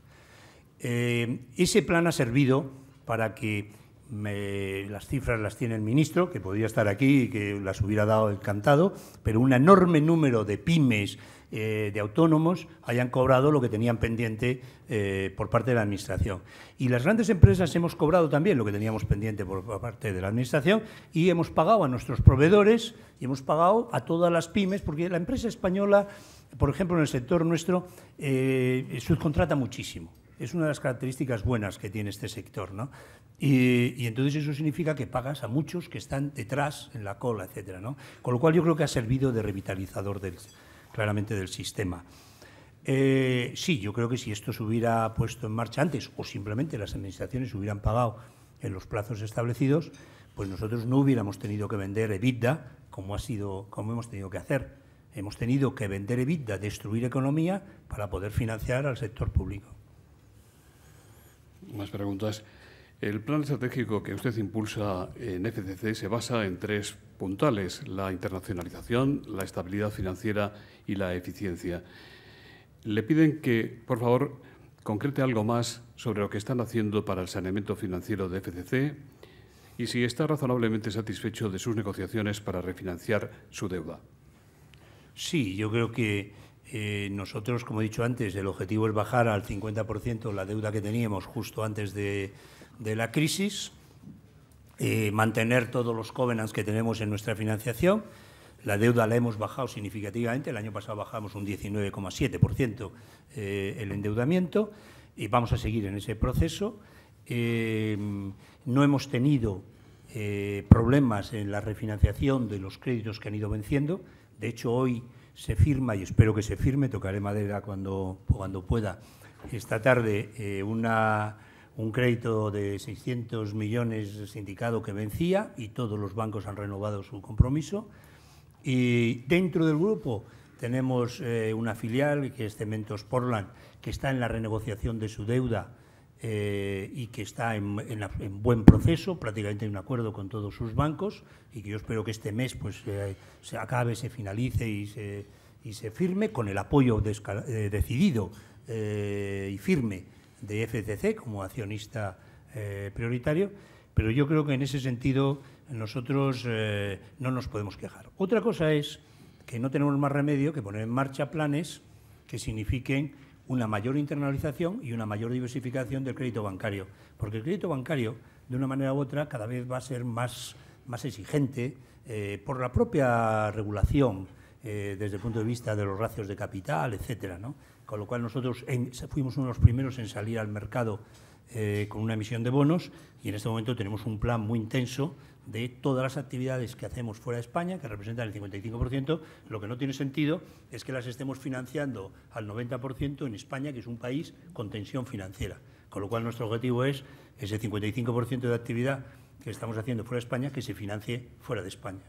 Eh, ese plan ha servido para que las cifras las tiene el ministro, que podría estar aquí y que las hubiera dado encantado, pero un enorme número de pymes, eh, de autónomos hayan cobrado lo que tenían pendiente eh, por parte de la Administración. Y las grandes empresas hemos cobrado también lo que teníamos pendiente por parte de la Administración y hemos pagado a nuestros proveedores y hemos pagado a todas las pymes, porque la empresa española, por ejemplo, en el sector nuestro, eh, subcontrata muchísimo. Es una de las características buenas que tiene este sector, Y, entonces eso significa que pagas a muchos que están detrás, en la cola, etcétera, Con lo cual yo creo que ha servido de revitalizador del, sector claramente del sistema. Eh, sí, yo creo que si esto se hubiera puesto en marcha antes o simplemente las administraciones hubieran pagado en los plazos establecidos, pues nosotros no hubiéramos tenido que vender EBITDA como ha sido, como hemos tenido que hacer. Hemos tenido que vender EBITDA, destruir economía para poder financiar al sector público. Más preguntas. El plan estratégico que usted impulsa en FCC se basa en tres puntales, la internacionalización, la estabilidad financiera y la eficiencia. Le piden que, por favor, concrete algo más sobre lo que están haciendo para el saneamiento financiero de FCC y si está razonablemente satisfecho de sus negociaciones para refinanciar su deuda. Sí, yo creo que eh, nosotros, como he dicho antes, el objetivo es bajar al 50% la deuda que teníamos justo antes de, la crisis, eh, mantener todos los covenants que tenemos en nuestra financiación la deuda la hemos bajado significativamente, el año pasado bajamos un 19,7% eh, el endeudamiento y vamos a seguir en ese proceso. Eh, no hemos tenido eh, problemas en la refinanciación de los créditos que han ido venciendo. De hecho, hoy se firma, y espero que se firme, tocaré madera cuando, cuando pueda, esta tarde un crédito de 600 millones sindicado que vencía y todos los bancos han renovado su compromiso. Y dentro del grupo tenemos eh, una filial, que es Cementos Portland, que está en la renegociación de su deuda eh, y que está en, buen proceso, prácticamente en un acuerdo con todos sus bancos, y que yo espero que este mes pues, eh, se acabe, se finalice y se, firme con el apoyo decidido y firme de FCC como accionista prioritario. Pero yo creo que en ese sentido nosotros eh, no nos podemos quejar. Otra cosa es que no tenemos más remedio que poner en marcha planes que signifiquen una mayor internalización y una mayor diversificación del crédito bancario, porque el crédito bancario, de una manera u otra, cada vez va a ser más, más exigente eh, por la propia regulación eh, desde el punto de vista de los ratios de capital, etcétera, Con lo cual nosotros fuimos uno de los primeros en salir al mercado con una emisión de bonos y en este momento tenemos un plan muy intenso de todas las actividades que hacemos fuera de España, que representan el 55%, lo que no tiene sentido es que las estemos financiando al 90% en España, que es un país con tensión financiera. Con lo cual nuestro objetivo es ese 55% de actividad que estamos haciendo fuera de España, que se financie fuera de España.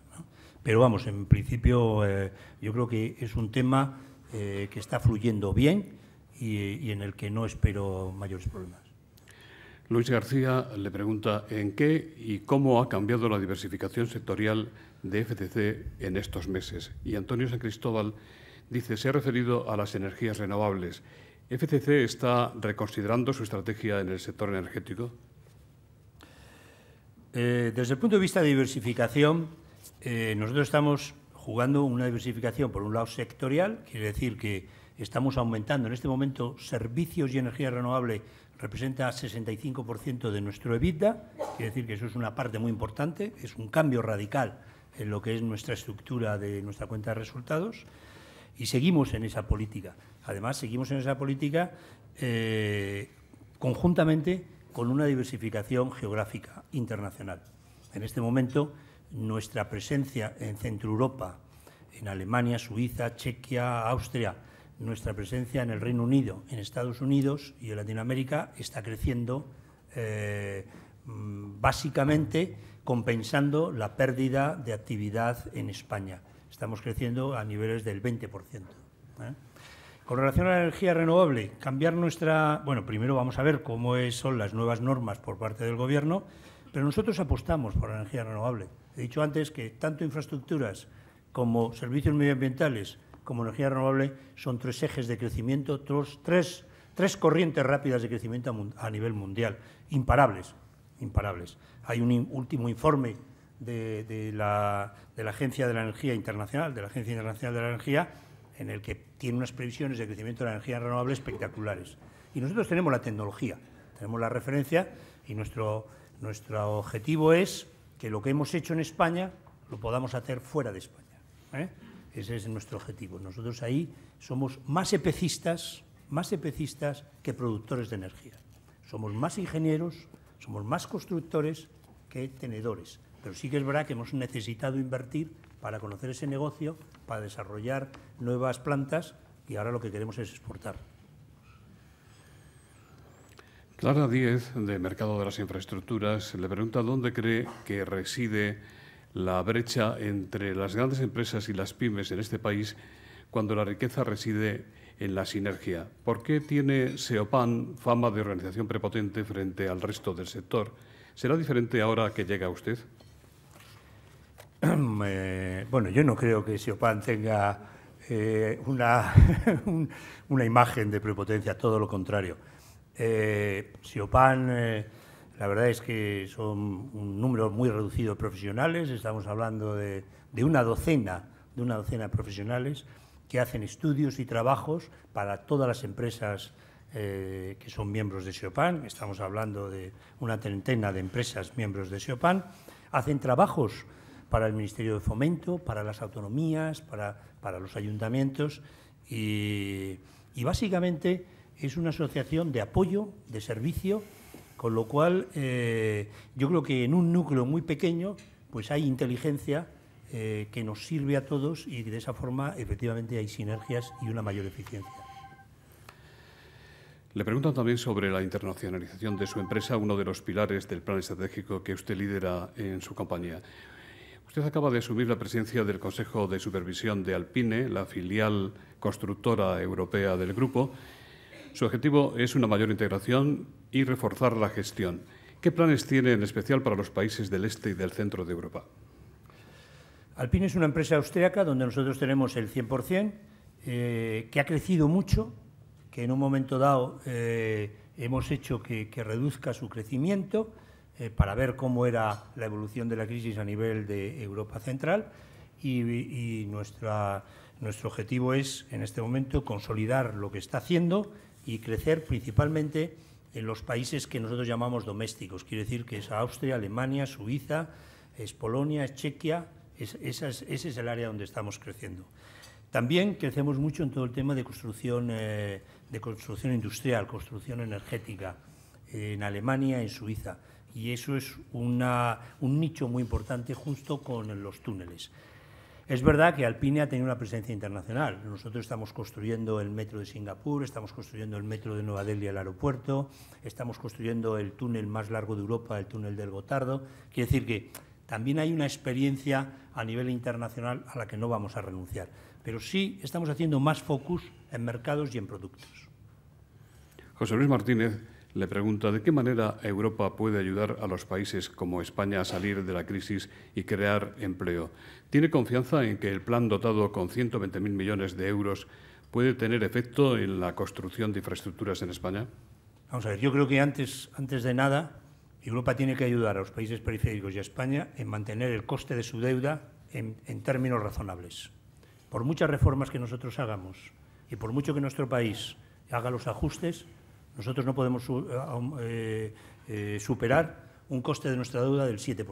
Pero vamos, en principio eh, yo creo que es un tema eh, que está fluyendo bien y en el que no espero mayores problemas. Luis García le pregunta en qué y cómo ha cambiado la diversificación sectorial de FCC en estos meses. Y Antonio San Cristóbal dice, se ha referido a las energías renovables. ¿FCC está reconsiderando su estrategia en el sector energético? Eh, desde el punto de vista de diversificación, eh, nosotros estamos jugando una diversificación, por un lado, sectorial, quiere decir que estamos aumentando en este momento servicios y energía renovable representa 65% de nuestro EBITDA, quiere decir que eso es una parte muy importante, es un cambio radical en lo que es nuestra estructura de nuestra cuenta de resultados y seguimos en esa política. Además, seguimos en esa política eh, conjuntamente con una diversificación geográfica internacional. En este momento, nuestra presencia en Centro Europa, en Alemania, Suiza, Chequia, Austria, nuestra presencia en el Reino Unido, en Estados Unidos y en Latinoamérica está creciendo eh, mm, básicamente compensando la pérdida de actividad en España. Estamos creciendo a niveles del 20%. ¿eh? Con relación a la energía renovable, cambiar nuestra... Bueno, primero vamos a ver cómo son las nuevas normas por parte del Gobierno, pero nosotros apostamos por la energía renovable. He dicho antes que tanto infraestructuras como servicios medioambientales como energía renovable son tres ejes de crecimiento, tres, tres, corrientes rápidas de crecimiento a, nivel mundial, imparables, imparables. Hay un último informe de, la, Agencia de la Energía Internacional, de la Agencia Internacional de la Energía, en el que tiene unas previsiones de crecimiento de la energía renovable espectaculares. Y nosotros tenemos la tecnología, tenemos la referencia y nuestro, nuestro objetivo es que lo que hemos hecho en España lo podamos hacer fuera de España. ¿eh? Ese es nuestro objetivo. Nosotros ahí somos más epecistas, más epecistas que productores de energía. Somos más ingenieros, somos más constructores que tenedores. Pero sí que es verdad que hemos necesitado invertir para conocer ese negocio, para desarrollar nuevas plantas y ahora lo que queremos es exportar. Clara Díez, de Mercado de las Infraestructuras, le pregunta dónde cree que reside la brecha entre las grandes empresas y las pymes en este país cuando la riqueza reside en la sinergia. ¿Por qué tiene SEOPAN fama de organización prepotente frente al resto del sector? ¿Será diferente ahora que llega usted? [CLEARS THROAT] Eh, bueno, yo no creo que SEOPAN tenga eh, una, [LAUGHS] una imagen de prepotencia, todo lo contrario. Eh, SEOPAN la verdad es que son un número muy reducido de profesionales, estamos hablando de, una docena, de una docena de profesionales que hacen estudios y trabajos para todas las empresas eh, que son miembros de SEOPAN, estamos hablando de una treintena de empresas miembros de SEOPAN, hacen trabajos para el Ministerio de Fomento, para las autonomías, para, los ayuntamientos y, y básicamente es una asociación de apoyo, de servicio con lo cual, eh, yo creo que en un núcleo muy pequeño, pues hay inteligencia eh, que nos sirve a todos y de esa forma, efectivamente, hay sinergias y una mayor eficiencia. Le preguntan también sobre la internacionalización de su empresa, uno de los pilares del plan estratégico que usted lidera en su compañía. Usted acaba de asumir la presidencia del Consejo de Supervisión de Alpine, la filial constructora europea del grupo. Su objetivo es una mayor integración y reforzar la gestión. ¿Qué planes tiene en especial para los países del este y del centro de Europa? Alpine es una empresa austriaca donde nosotros tenemos el 100%, eh, que ha crecido mucho, que en un momento dado eh, hemos hecho que, reduzca su crecimiento eh, para ver cómo era la evolución de la crisis a nivel de Europa Central y, nuestro objetivo es, en este momento, consolidar lo que está haciendo y crecer principalmente en los países que nosotros llamamos domésticos. Quiere decir que es Austria, Alemania, Suiza, es Polonia, es Chequia, ese es el área donde estamos creciendo. También crecemos mucho en todo el tema de construcción, eh, de construcción industrial, construcción energética, en Alemania, en Suiza. Y eso es un nicho muy importante justo con los túneles. Es verdad que Alpine ha tenido una presencia internacional. Nosotros estamos construyendo el metro de Singapur, estamos construyendo el metro de Nueva Delhi al aeropuerto, estamos construyendo el túnel más largo de Europa, el túnel del Gotardo. Quiere decir que también hay una experiencia a nivel internacional a la que no vamos a renunciar. Pero sí estamos haciendo más focus en mercados y en productos. José Luis Martínez le pregunta de qué manera Europa puede ayudar a los países como España a salir de la crisis y crear empleo tiene confianza en que el plan dotado con 120.000 millones de euros puede tener efecto en la construcción de infraestructuras en España? Vamos a ver, yo creo que antes, antes de nada, Europa tiene que ayudar a los países periféricos y a España en mantener el coste de su deuda en, términos razonables. Por muchas reformas que nosotros hagamos y por mucho que nuestro país haga los ajustes, nosotros no podemos eh, eh, eh, superar un coste de nuestra deuda del 7%.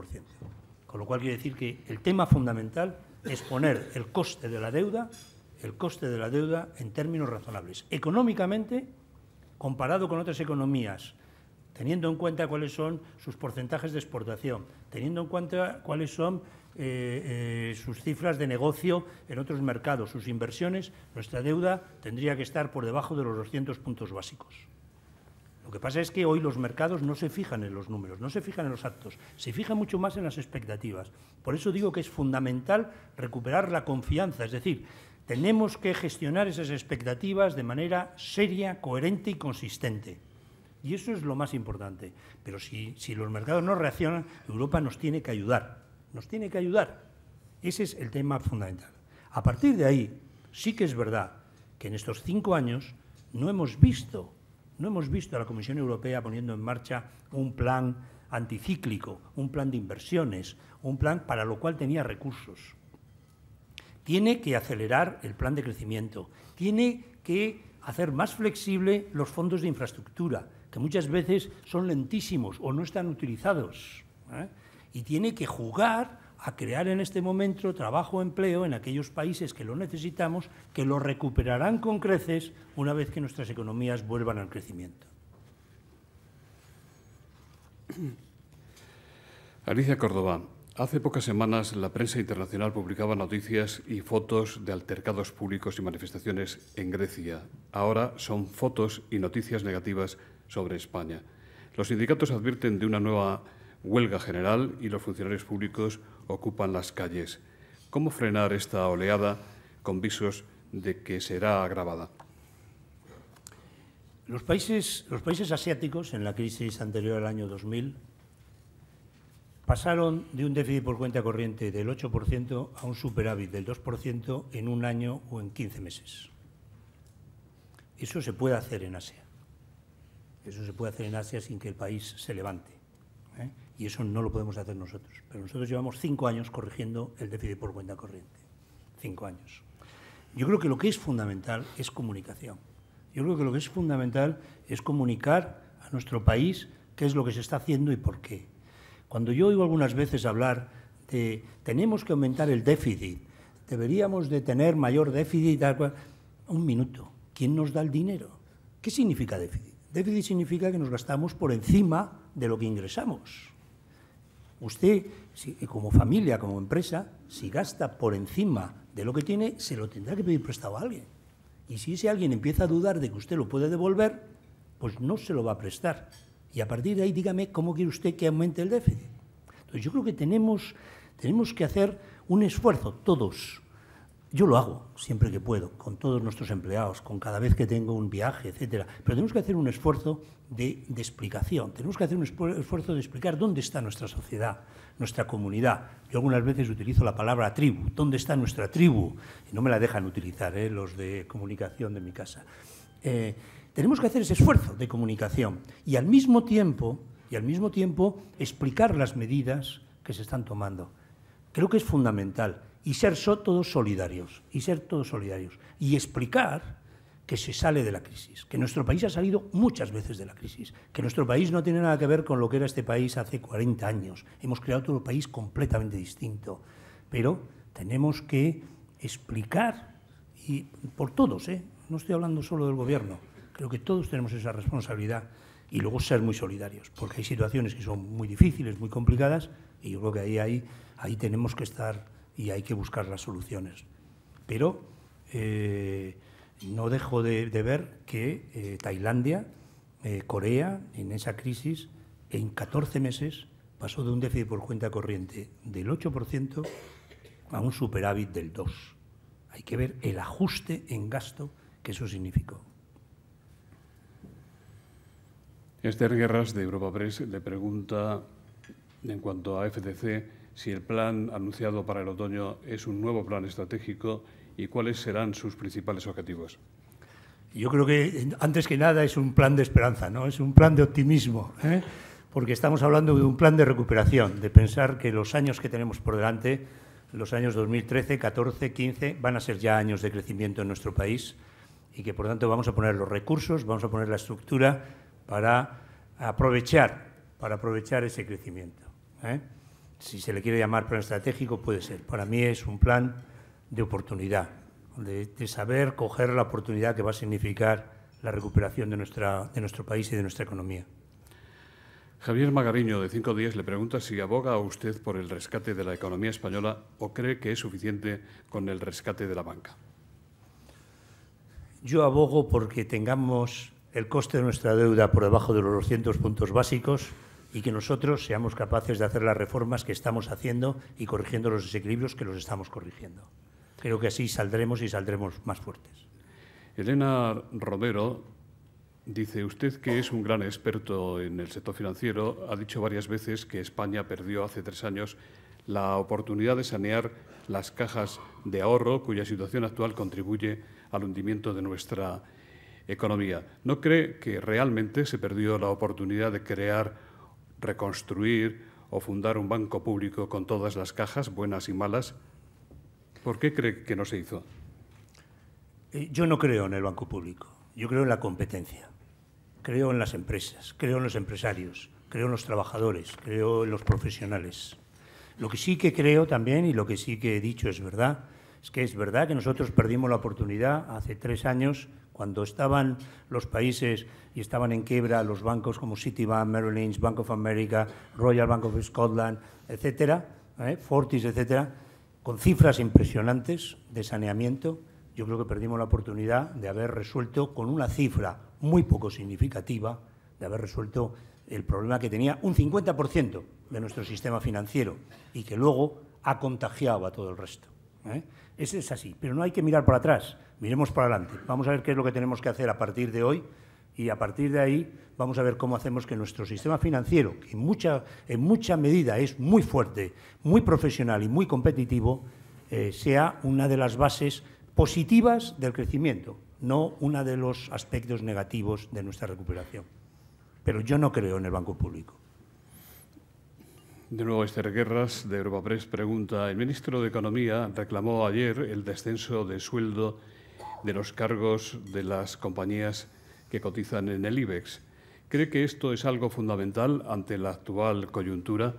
Con lo cual quiere decir que el tema fundamental es poner el coste de la deuda, el coste de la deuda en términos razonables. Económicamente, comparado con otras economías, teniendo en cuenta cuáles son sus porcentajes de exportación, teniendo en cuenta cuáles son eh, eh, sus cifras de negocio en otros mercados, sus inversiones, nuestra deuda tendría que estar por debajo de los 200 puntos básicos. Lo que pasa es que hoy los mercados no se fijan en los números, no se fijan en los actos, se fijan mucho más en las expectativas. Por eso digo que es fundamental recuperar la confianza, es decir, tenemos que gestionar esas expectativas de manera seria, coherente y consistente. Y eso es lo más importante. Pero si, si los mercados no reaccionan, Europa nos tiene que ayudar. Nos tiene que ayudar. Ese es el tema fundamental. A partir de ahí, sí que es verdad que en estos cinco años no hemos visto no hemos visto a la Comisión Europea poniendo en marcha un plan anticíclico, un plan de inversiones, un plan para lo cual tenía recursos. Tiene que acelerar el plan de crecimiento, tiene que hacer más flexible los fondos de infraestructura, que muchas veces son lentísimos o no están utilizados, ¿eh? y tiene que jugar a crear en este momento trabajo, empleo en aquellos países que lo necesitamos, que lo recuperarán con creces una vez que nuestras economías vuelvan al crecimiento. Alicia Córdoba, hace pocas semanas la prensa internacional publicaba noticias y fotos de altercados públicos y manifestaciones en Grecia. Ahora son fotos y noticias negativas sobre España. Los sindicatos advierten de una nueva huelga general y los funcionarios públicos ocupan las calles. ¿Cómo frenar esta oleada con visos de que será agravada? Los países, los países asiáticos, en la crisis anterior al año 2000, pasaron de un déficit por cuenta corriente del 8% a un superávit del 2% en un año o en 15 meses. Eso se puede hacer en Asia. Eso se puede hacer en Asia sin que el país se levante. ¿eh? y eso no lo podemos hacer nosotros. Pero nosotros llevamos cinco años corrigiendo el déficit por cuenta corriente. Cinco años. Yo creo que lo que es fundamental es comunicación. Yo creo que lo que es fundamental es comunicar a nuestro país qué es lo que se está haciendo y por qué. Cuando yo oigo algunas veces hablar de tenemos que aumentar el déficit, deberíamos de tener mayor déficit, un minuto, ¿quién nos da el dinero? ¿Qué significa déficit? Déficit significa que nos gastamos por encima de lo que ingresamos. Usted, como familia, como empresa, si gasta por encima de lo que tiene, se lo tendrá que pedir prestado a alguien. Y si ese alguien empieza a dudar de que usted lo puede devolver, pues no se lo va a prestar. Y a partir de ahí, dígame cómo quiere usted que aumente el déficit. Entonces, yo creo que tenemos, tenemos que hacer un esfuerzo, todos, yo lo hago siempre que puedo, con todos nuestros empleados, con cada vez que tengo un viaje, etcétera. Pero tenemos que hacer un esfuerzo de, explicación, tenemos que hacer un esfuerzo de explicar dónde está nuestra sociedad, nuestra comunidad. Yo algunas veces utilizo la palabra tribu, ¿dónde está nuestra tribu? Y no me la dejan utilizar ¿eh? los de comunicación de mi casa. Eh, tenemos que hacer ese esfuerzo de comunicación y al mismo tiempo, y al mismo tiempo explicar las medidas que se están tomando. Creo que es fundamental y ser todos solidarios, y ser todos solidarios, y explicar que se sale de la crisis, que nuestro país ha salido muchas veces de la crisis, que nuestro país no tiene nada que ver con lo que era este país hace 40 años, hemos creado otro país completamente distinto, pero tenemos que explicar, y por todos, ¿eh? no estoy hablando solo del gobierno, creo que todos tenemos esa responsabilidad, y luego ser muy solidarios, porque hay situaciones que son muy difíciles, muy complicadas, y yo creo que ahí, ahí tenemos que estar y hay que buscar las soluciones. Pero eh, no dejo de, ver que eh, Tailandia, eh, Corea, en esa crisis, en 14 meses pasó de un déficit por cuenta corriente del 8% a un superávit del 2%. Hay que ver el ajuste en gasto que eso significó. Esther Guerras, de Europa Press, le pregunta en cuanto a FTC si el plan anunciado para el otoño es un nuevo plan estratégico y cuáles serán sus principales objetivos. Yo creo que antes que nada es un plan de esperanza, ¿no? Es un plan de optimismo, ¿eh? porque estamos hablando de un plan de recuperación, de pensar que los años que tenemos por delante, los años 2013, 14, 15, van a ser ya años de crecimiento en nuestro país y que por tanto vamos a poner los recursos, vamos a poner la estructura para aprovechar, para aprovechar ese crecimiento. ¿eh? si se le quiere llamar plan estratégico, puede ser. Para mí es un plan de oportunidad, de, saber coger la oportunidad que va a significar la recuperación de, nuestra, de nuestro país y de nuestra economía. Javier Magariño, de Cinco Días, le pregunta si aboga usted por el rescate de la economía española o cree que es suficiente con el rescate de la banca. Yo abogo porque tengamos el coste de nuestra deuda por debajo de los 200 puntos básicos y que nosotros seamos capaces de hacer las reformas que estamos haciendo y corrigiendo los desequilibrios que los estamos corrigiendo. Creo que así saldremos y saldremos más fuertes. Elena Romero dice, usted que es un gran experto en el sector financiero, ha dicho varias veces que España perdió hace tres años la oportunidad de sanear las cajas de ahorro, cuya situación actual contribuye al hundimiento de nuestra economía. ¿No cree que realmente se perdió la oportunidad de crear reconstruir o fundar un banco público con todas las cajas, buenas y malas. ¿Por qué cree que no se hizo? Eh, yo no creo en el banco público, yo creo en la competencia, creo en las empresas, creo en los empresarios, creo en los trabajadores, creo en los profesionales. Lo que sí que creo también y lo que sí que he dicho es verdad, es que es verdad que nosotros perdimos la oportunidad hace tres años cuando estaban los países y estaban en quiebra los bancos como Citibank, Merrill Lynch, Bank of America, Royal Bank of Scotland, etcétera, ¿eh? Fortis, etcétera, con cifras impresionantes de saneamiento, yo creo que perdimos la oportunidad de haber resuelto con una cifra muy poco significativa, de haber resuelto el problema que tenía un 50% de nuestro sistema financiero y que luego ha contagiado a todo el resto. ¿eh? Ese es así, pero no hay que mirar para atrás miremos para adelante. Vamos a ver qué es lo que tenemos que hacer a partir de hoy y a partir de ahí vamos a ver cómo hacemos que nuestro sistema financiero, que en mucha, en mucha medida es muy fuerte, muy profesional y muy competitivo, eh, sea una de las bases positivas del crecimiento, no una de los aspectos negativos de nuestra recuperación. Pero yo no creo en el Banco Público. De nuevo, Esther Guerras, de Europa Press, pregunta. El ministro de Economía reclamó ayer el descenso de sueldo de los cargos de las compañías que cotizan en el IBEX. ¿Cree que esto es algo fundamental ante la actual coyuntura?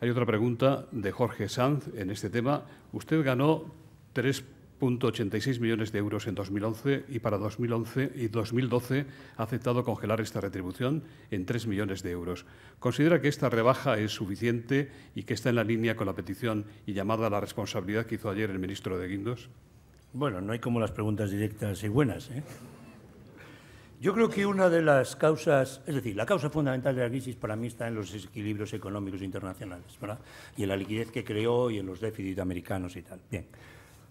Hay otra pregunta de Jorge Sanz en este tema. Usted ganó 3.86 millones de euros en 2011 y para 2011 y 2012 ha aceptado congelar esta retribución en 3 millones de euros. ¿Considera que esta rebaja es suficiente y que está en la línea con la petición y llamada a la responsabilidad que hizo ayer el ministro de Guindos? Bueno, no hay como las preguntas directas y buenas. ¿eh? Yo creo que una de las causas, es decir, la causa fundamental de la crisis para mí está en los desequilibrios económicos internacionales, ¿verdad? Y en la liquidez que creó y en los déficits americanos y tal. Bien.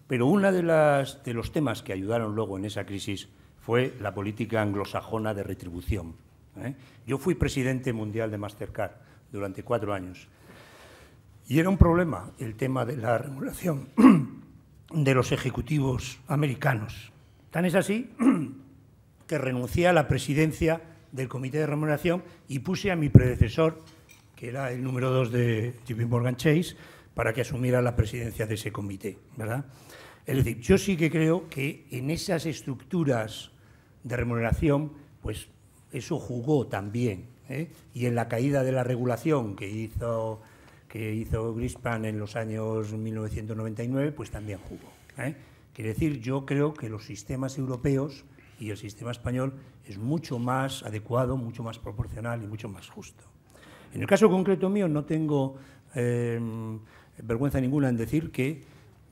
Pero uno de, las, de los temas que ayudaron luego en esa crisis fue la política anglosajona de retribución. ¿eh? Yo fui presidente mundial de Mastercard durante cuatro años y era un problema el tema de la regulación. [CLEARS THROAT] de los ejecutivos americanos. Tan es así [CLEARS THROAT] que renuncié a la presidencia del Comité de Remuneración y puse a mi predecesor, que era el número dos de JP Morgan Chase, para que asumiera la presidencia de ese comité. ¿verdad? Es decir, yo sí que creo que en esas estructuras de remuneración, pues eso jugó también. ¿eh? Y en la caída de la regulación que hizo que hizo Grispan en los años 1999, pues también jugó. ¿eh? Quiere decir, yo creo que los sistemas europeos y el sistema español es mucho más adecuado, mucho más proporcional y mucho más justo. En el caso concreto mío no tengo em, vergüenza ninguna en decir que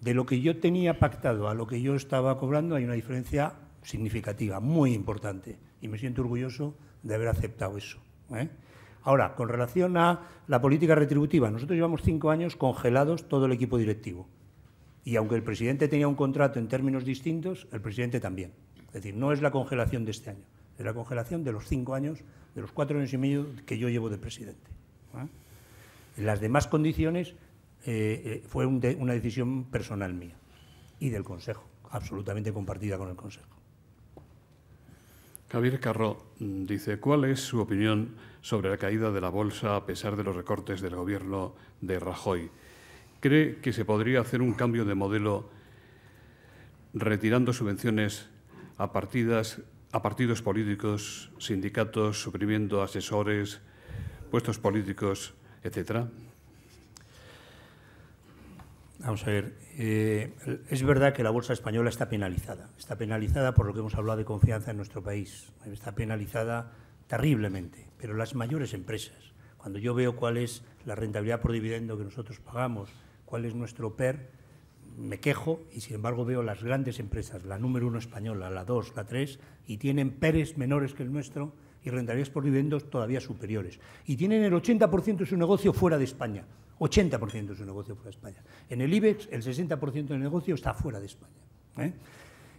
de lo que yo tenía pactado a lo que yo estaba cobrando hay una diferencia significativa, muy importante, y me siento orgulloso de haber aceptado eso. ¿eh? Ahora, con relación a la política retributiva, nosotros llevamos cinco años congelados todo el equipo directivo. Y aunque el presidente tenía un contrato en términos distintos, el presidente también. Es decir, no es la congelación de este año, es la congelación de los cinco años, de los cuatro años y medio que yo llevo de presidente. ¿eh? En las demás condiciones eh, eh, fue una decisión personal mía y del Consejo, absolutamente compartida con el Consejo. Javier Carro mm, dice, ¿cuál es su opinión? sobre la caída de la bolsa a pesar de los recortes del gobierno de Rajoy. ¿Cree que se podría hacer un cambio de modelo retirando subvenciones a partidas a partidos políticos, sindicatos, suprimiendo asesores, puestos políticos, etcétera? Vamos a ver, eh, es verdad que la bolsa española está penalizada. Está penalizada por lo que hemos hablado de confianza en nuestro país. Está penalizada terriblemente, pero las mayores empresas, cuando yo veo cuál es la rentabilidad por dividendo que nosotros pagamos, cuál es nuestro PER, me quejo y sin embargo veo las grandes empresas, la número uno española, la dos, la tres, y tienen PERES menores que el nuestro y rentabilidades por dividendos todavía superiores. Y tienen el 80% de su negocio fuera de España. 80% de su negocio fuera de España. En el IBEX, el 60% del negocio está fuera de España. ¿eh?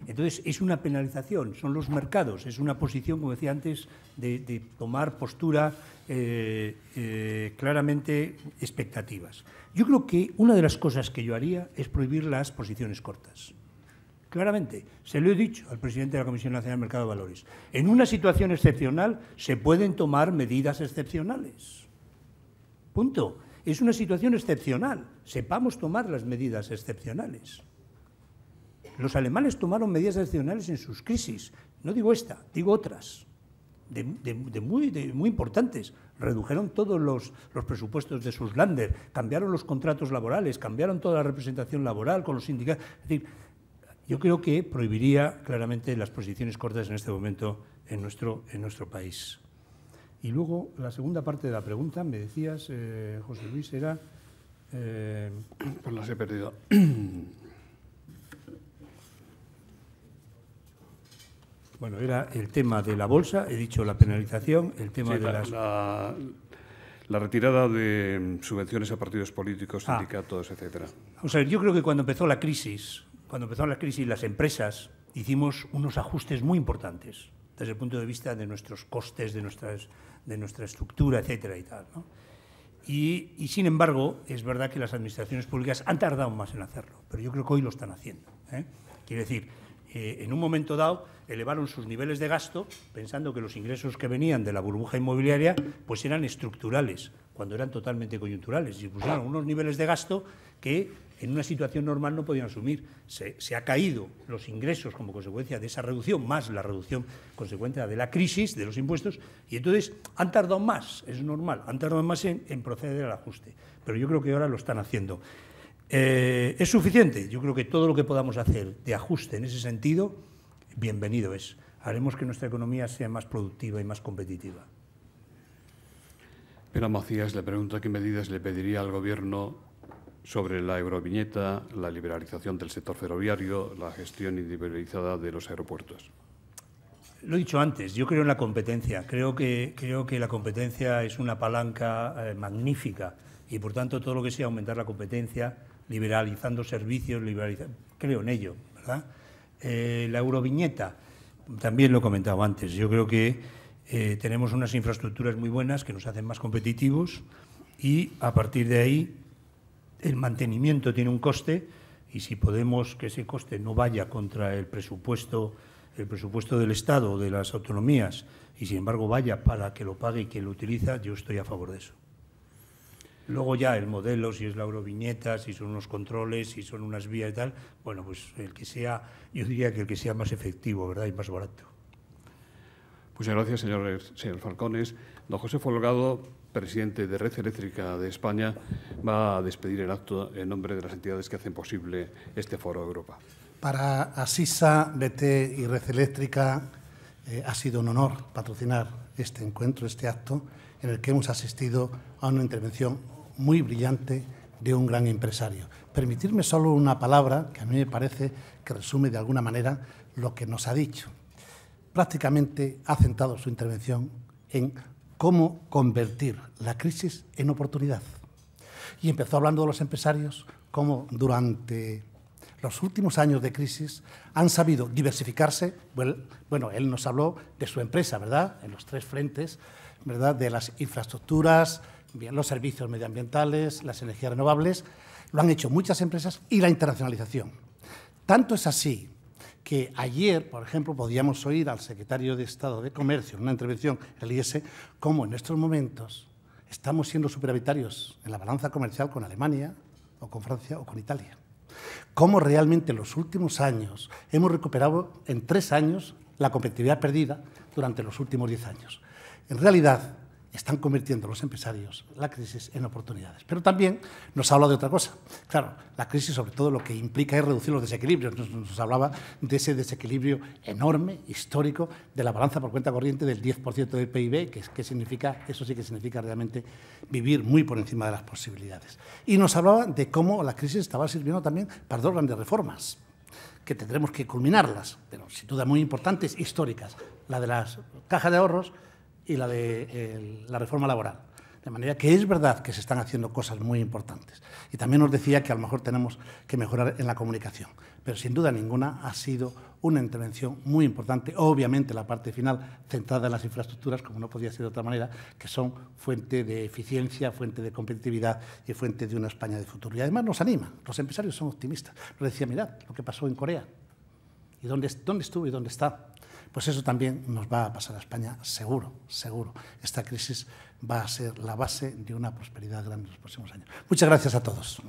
Entonces, es una penalización, son los mercados, es una posición, como decía antes, de, tomar postura eh, eh, claramente expectativas. Yo creo que una de las cosas que yo haría es prohibir las posiciones cortas. Claramente, se lo he dicho al presidente de la Comisión Nacional del Mercado de Valores. En una situación excepcional se pueden tomar medidas excepcionales. Punto. Es una situación excepcional. Sepamos tomar las medidas excepcionales los alemanes tomaron medidas adicionales en sus crisis. No digo esta, digo otras, de, muy, importantes. Redujeron todos los, los, presupuestos de sus lander, cambiaron los contratos laborales, cambiaron toda la representación laboral con los sindicatos. Es decir, yo creo que prohibiría claramente las posiciones cortas en este momento en nuestro, en nuestro país. Y luego, la segunda parte de la pregunta, me decías, eh, José Luis, era... Eh, pues las he perdido. [COUGHS] Bueno, era el tema de la bolsa, he dicho la penalización, el tema de la, las... La, retirada de subvenciones a partidos políticos, ah. sindicatos, etc. etcétera. O sea, yo creo que cuando empezó la crisis, cuando empezó la crisis, las empresas hicimos unos ajustes muy importantes desde el punto de vista de nuestros costes, de, nuestras, de nuestra estructura, etcétera y tal. Y, sin embargo, es verdad que las administraciones públicas han tardado más en hacerlo, pero yo creo que hoy lo están haciendo. ¿eh? Quiere decir, eh, en un momento dado elevaron sus niveles de gasto pensando que los ingresos que venían de la burbuja inmobiliaria pues eran estructurales, cuando eran totalmente coyunturales, y pusieron unos niveles de gasto que en una situación normal no podían asumir. Se, han ha caído los ingresos como consecuencia de esa reducción, más la reducción consecuente de la crisis de los impuestos, y entonces han tardado más, es normal, han tardado más en proceder al ajuste. Pero yo creo que ahora lo están haciendo. Eh, ¿Es suficiente? Yo creo que todo lo que podamos hacer de ajuste en ese sentido, bienvenido es. Haremos que nuestra economía sea más productiva y más competitiva. Pero, Macías le pregunto qué medidas le pediría al Gobierno sobre la euroviñeta, la liberalización del sector ferroviario, la gestión individualizada de los aeropuertos. Lo he dicho antes, yo creo en la competencia. Creo que, creo que la competencia es una palanca eh, magnífica y, por tanto, todo lo que sea aumentar la competencia, liberalizando servicios, liberalizando, creo en ello, ¿verdad? Eh, la euroviñeta, también lo he comentado antes, yo creo que eh, tenemos unas infraestructuras muy buenas que nos hacen más competitivos y a partir de ahí el mantenimiento tiene un coste y si podemos que ese coste no vaya contra el presupuesto el presupuesto del Estado, de las autonomías, y sin embargo vaya para que lo pague y quien lo utiliza, yo estoy a favor de eso. Luego ya el modelo, si es la euroviñeta, si son unos controles, si son unas vías y tal, bueno, pues el que sea, yo diría que el que sea más efectivo, ¿verdad? Y más barato. Muchas gracias, señor, Falcones. Don José Folgado, presidente de Red Eléctrica de España, va a despedir el acto en nombre de las entidades que hacen posible este Foro de Europa. Para Asisa, BT y Red Eléctrica eh, ha sido un honor patrocinar este encuentro, este acto, en el que hemos asistido a una intervención muy brillante de un gran empresario. Permitirme solo una palabra que a mí me parece que resume de alguna manera lo que nos ha dicho. Prácticamente ha centrado su intervención en cómo convertir la crisis en oportunidad. Y empezó hablando de los empresarios, cómo durante los últimos años de crisis han sabido diversificarse. Bueno, él nos habló de su empresa, ¿verdad? En los tres frentes, ¿verdad? De las infraestructuras, los servicios medioambientales, las energías renovables, lo han hecho muchas empresas y la internacionalización. Tanto es así que ayer, por ejemplo, podíamos oír al secretario de Estado de Comercio en una intervención el IS cómo en estos momentos estamos siendo superavitarios en la balanza comercial con Alemania o con Francia o con Italia. Cómo realmente en los últimos años hemos recuperado en tres años la competitividad perdida durante los últimos diez años. En realidad, están convirtiendo los empresarios la crisis en oportunidades. Pero también nos habla de otra cosa. Claro, la crisis sobre todo lo que implica es reducir los desequilibrios. Nos, hablaba de ese desequilibrio enorme, histórico, de la balanza por cuenta corriente del 10% del PIB, que, qué significa, eso sí que significa realmente vivir muy por encima de las posibilidades. Y nos hablaba de cómo la crisis estaba sirviendo también para dos grandes reformas que tendremos que culminarlas, pero sin duda muy importantes, históricas. La de las cajas de ahorros y la de la reforma laboral. De manera que es verdad que se están haciendo cosas muy importantes. Y también nos decía que a lo mejor tenemos que mejorar en la comunicación. Pero sin duda ninguna ha sido una intervención muy importante. Obviamente la parte final centrada en las infraestructuras, como no podía ser de otra manera, que son fuente de eficiencia, fuente de competitividad y fuente de una España de futuro. Y además nos anima. Los empresarios son optimistas. Nos decía, mirad lo que pasó en Corea. ¿Y dónde, dónde estuvo y dónde está? Pues eso también nos va a pasar a España, seguro, seguro. Esta crisis va a ser la base de una prosperidad grande en los próximos años. Muchas gracias a todos.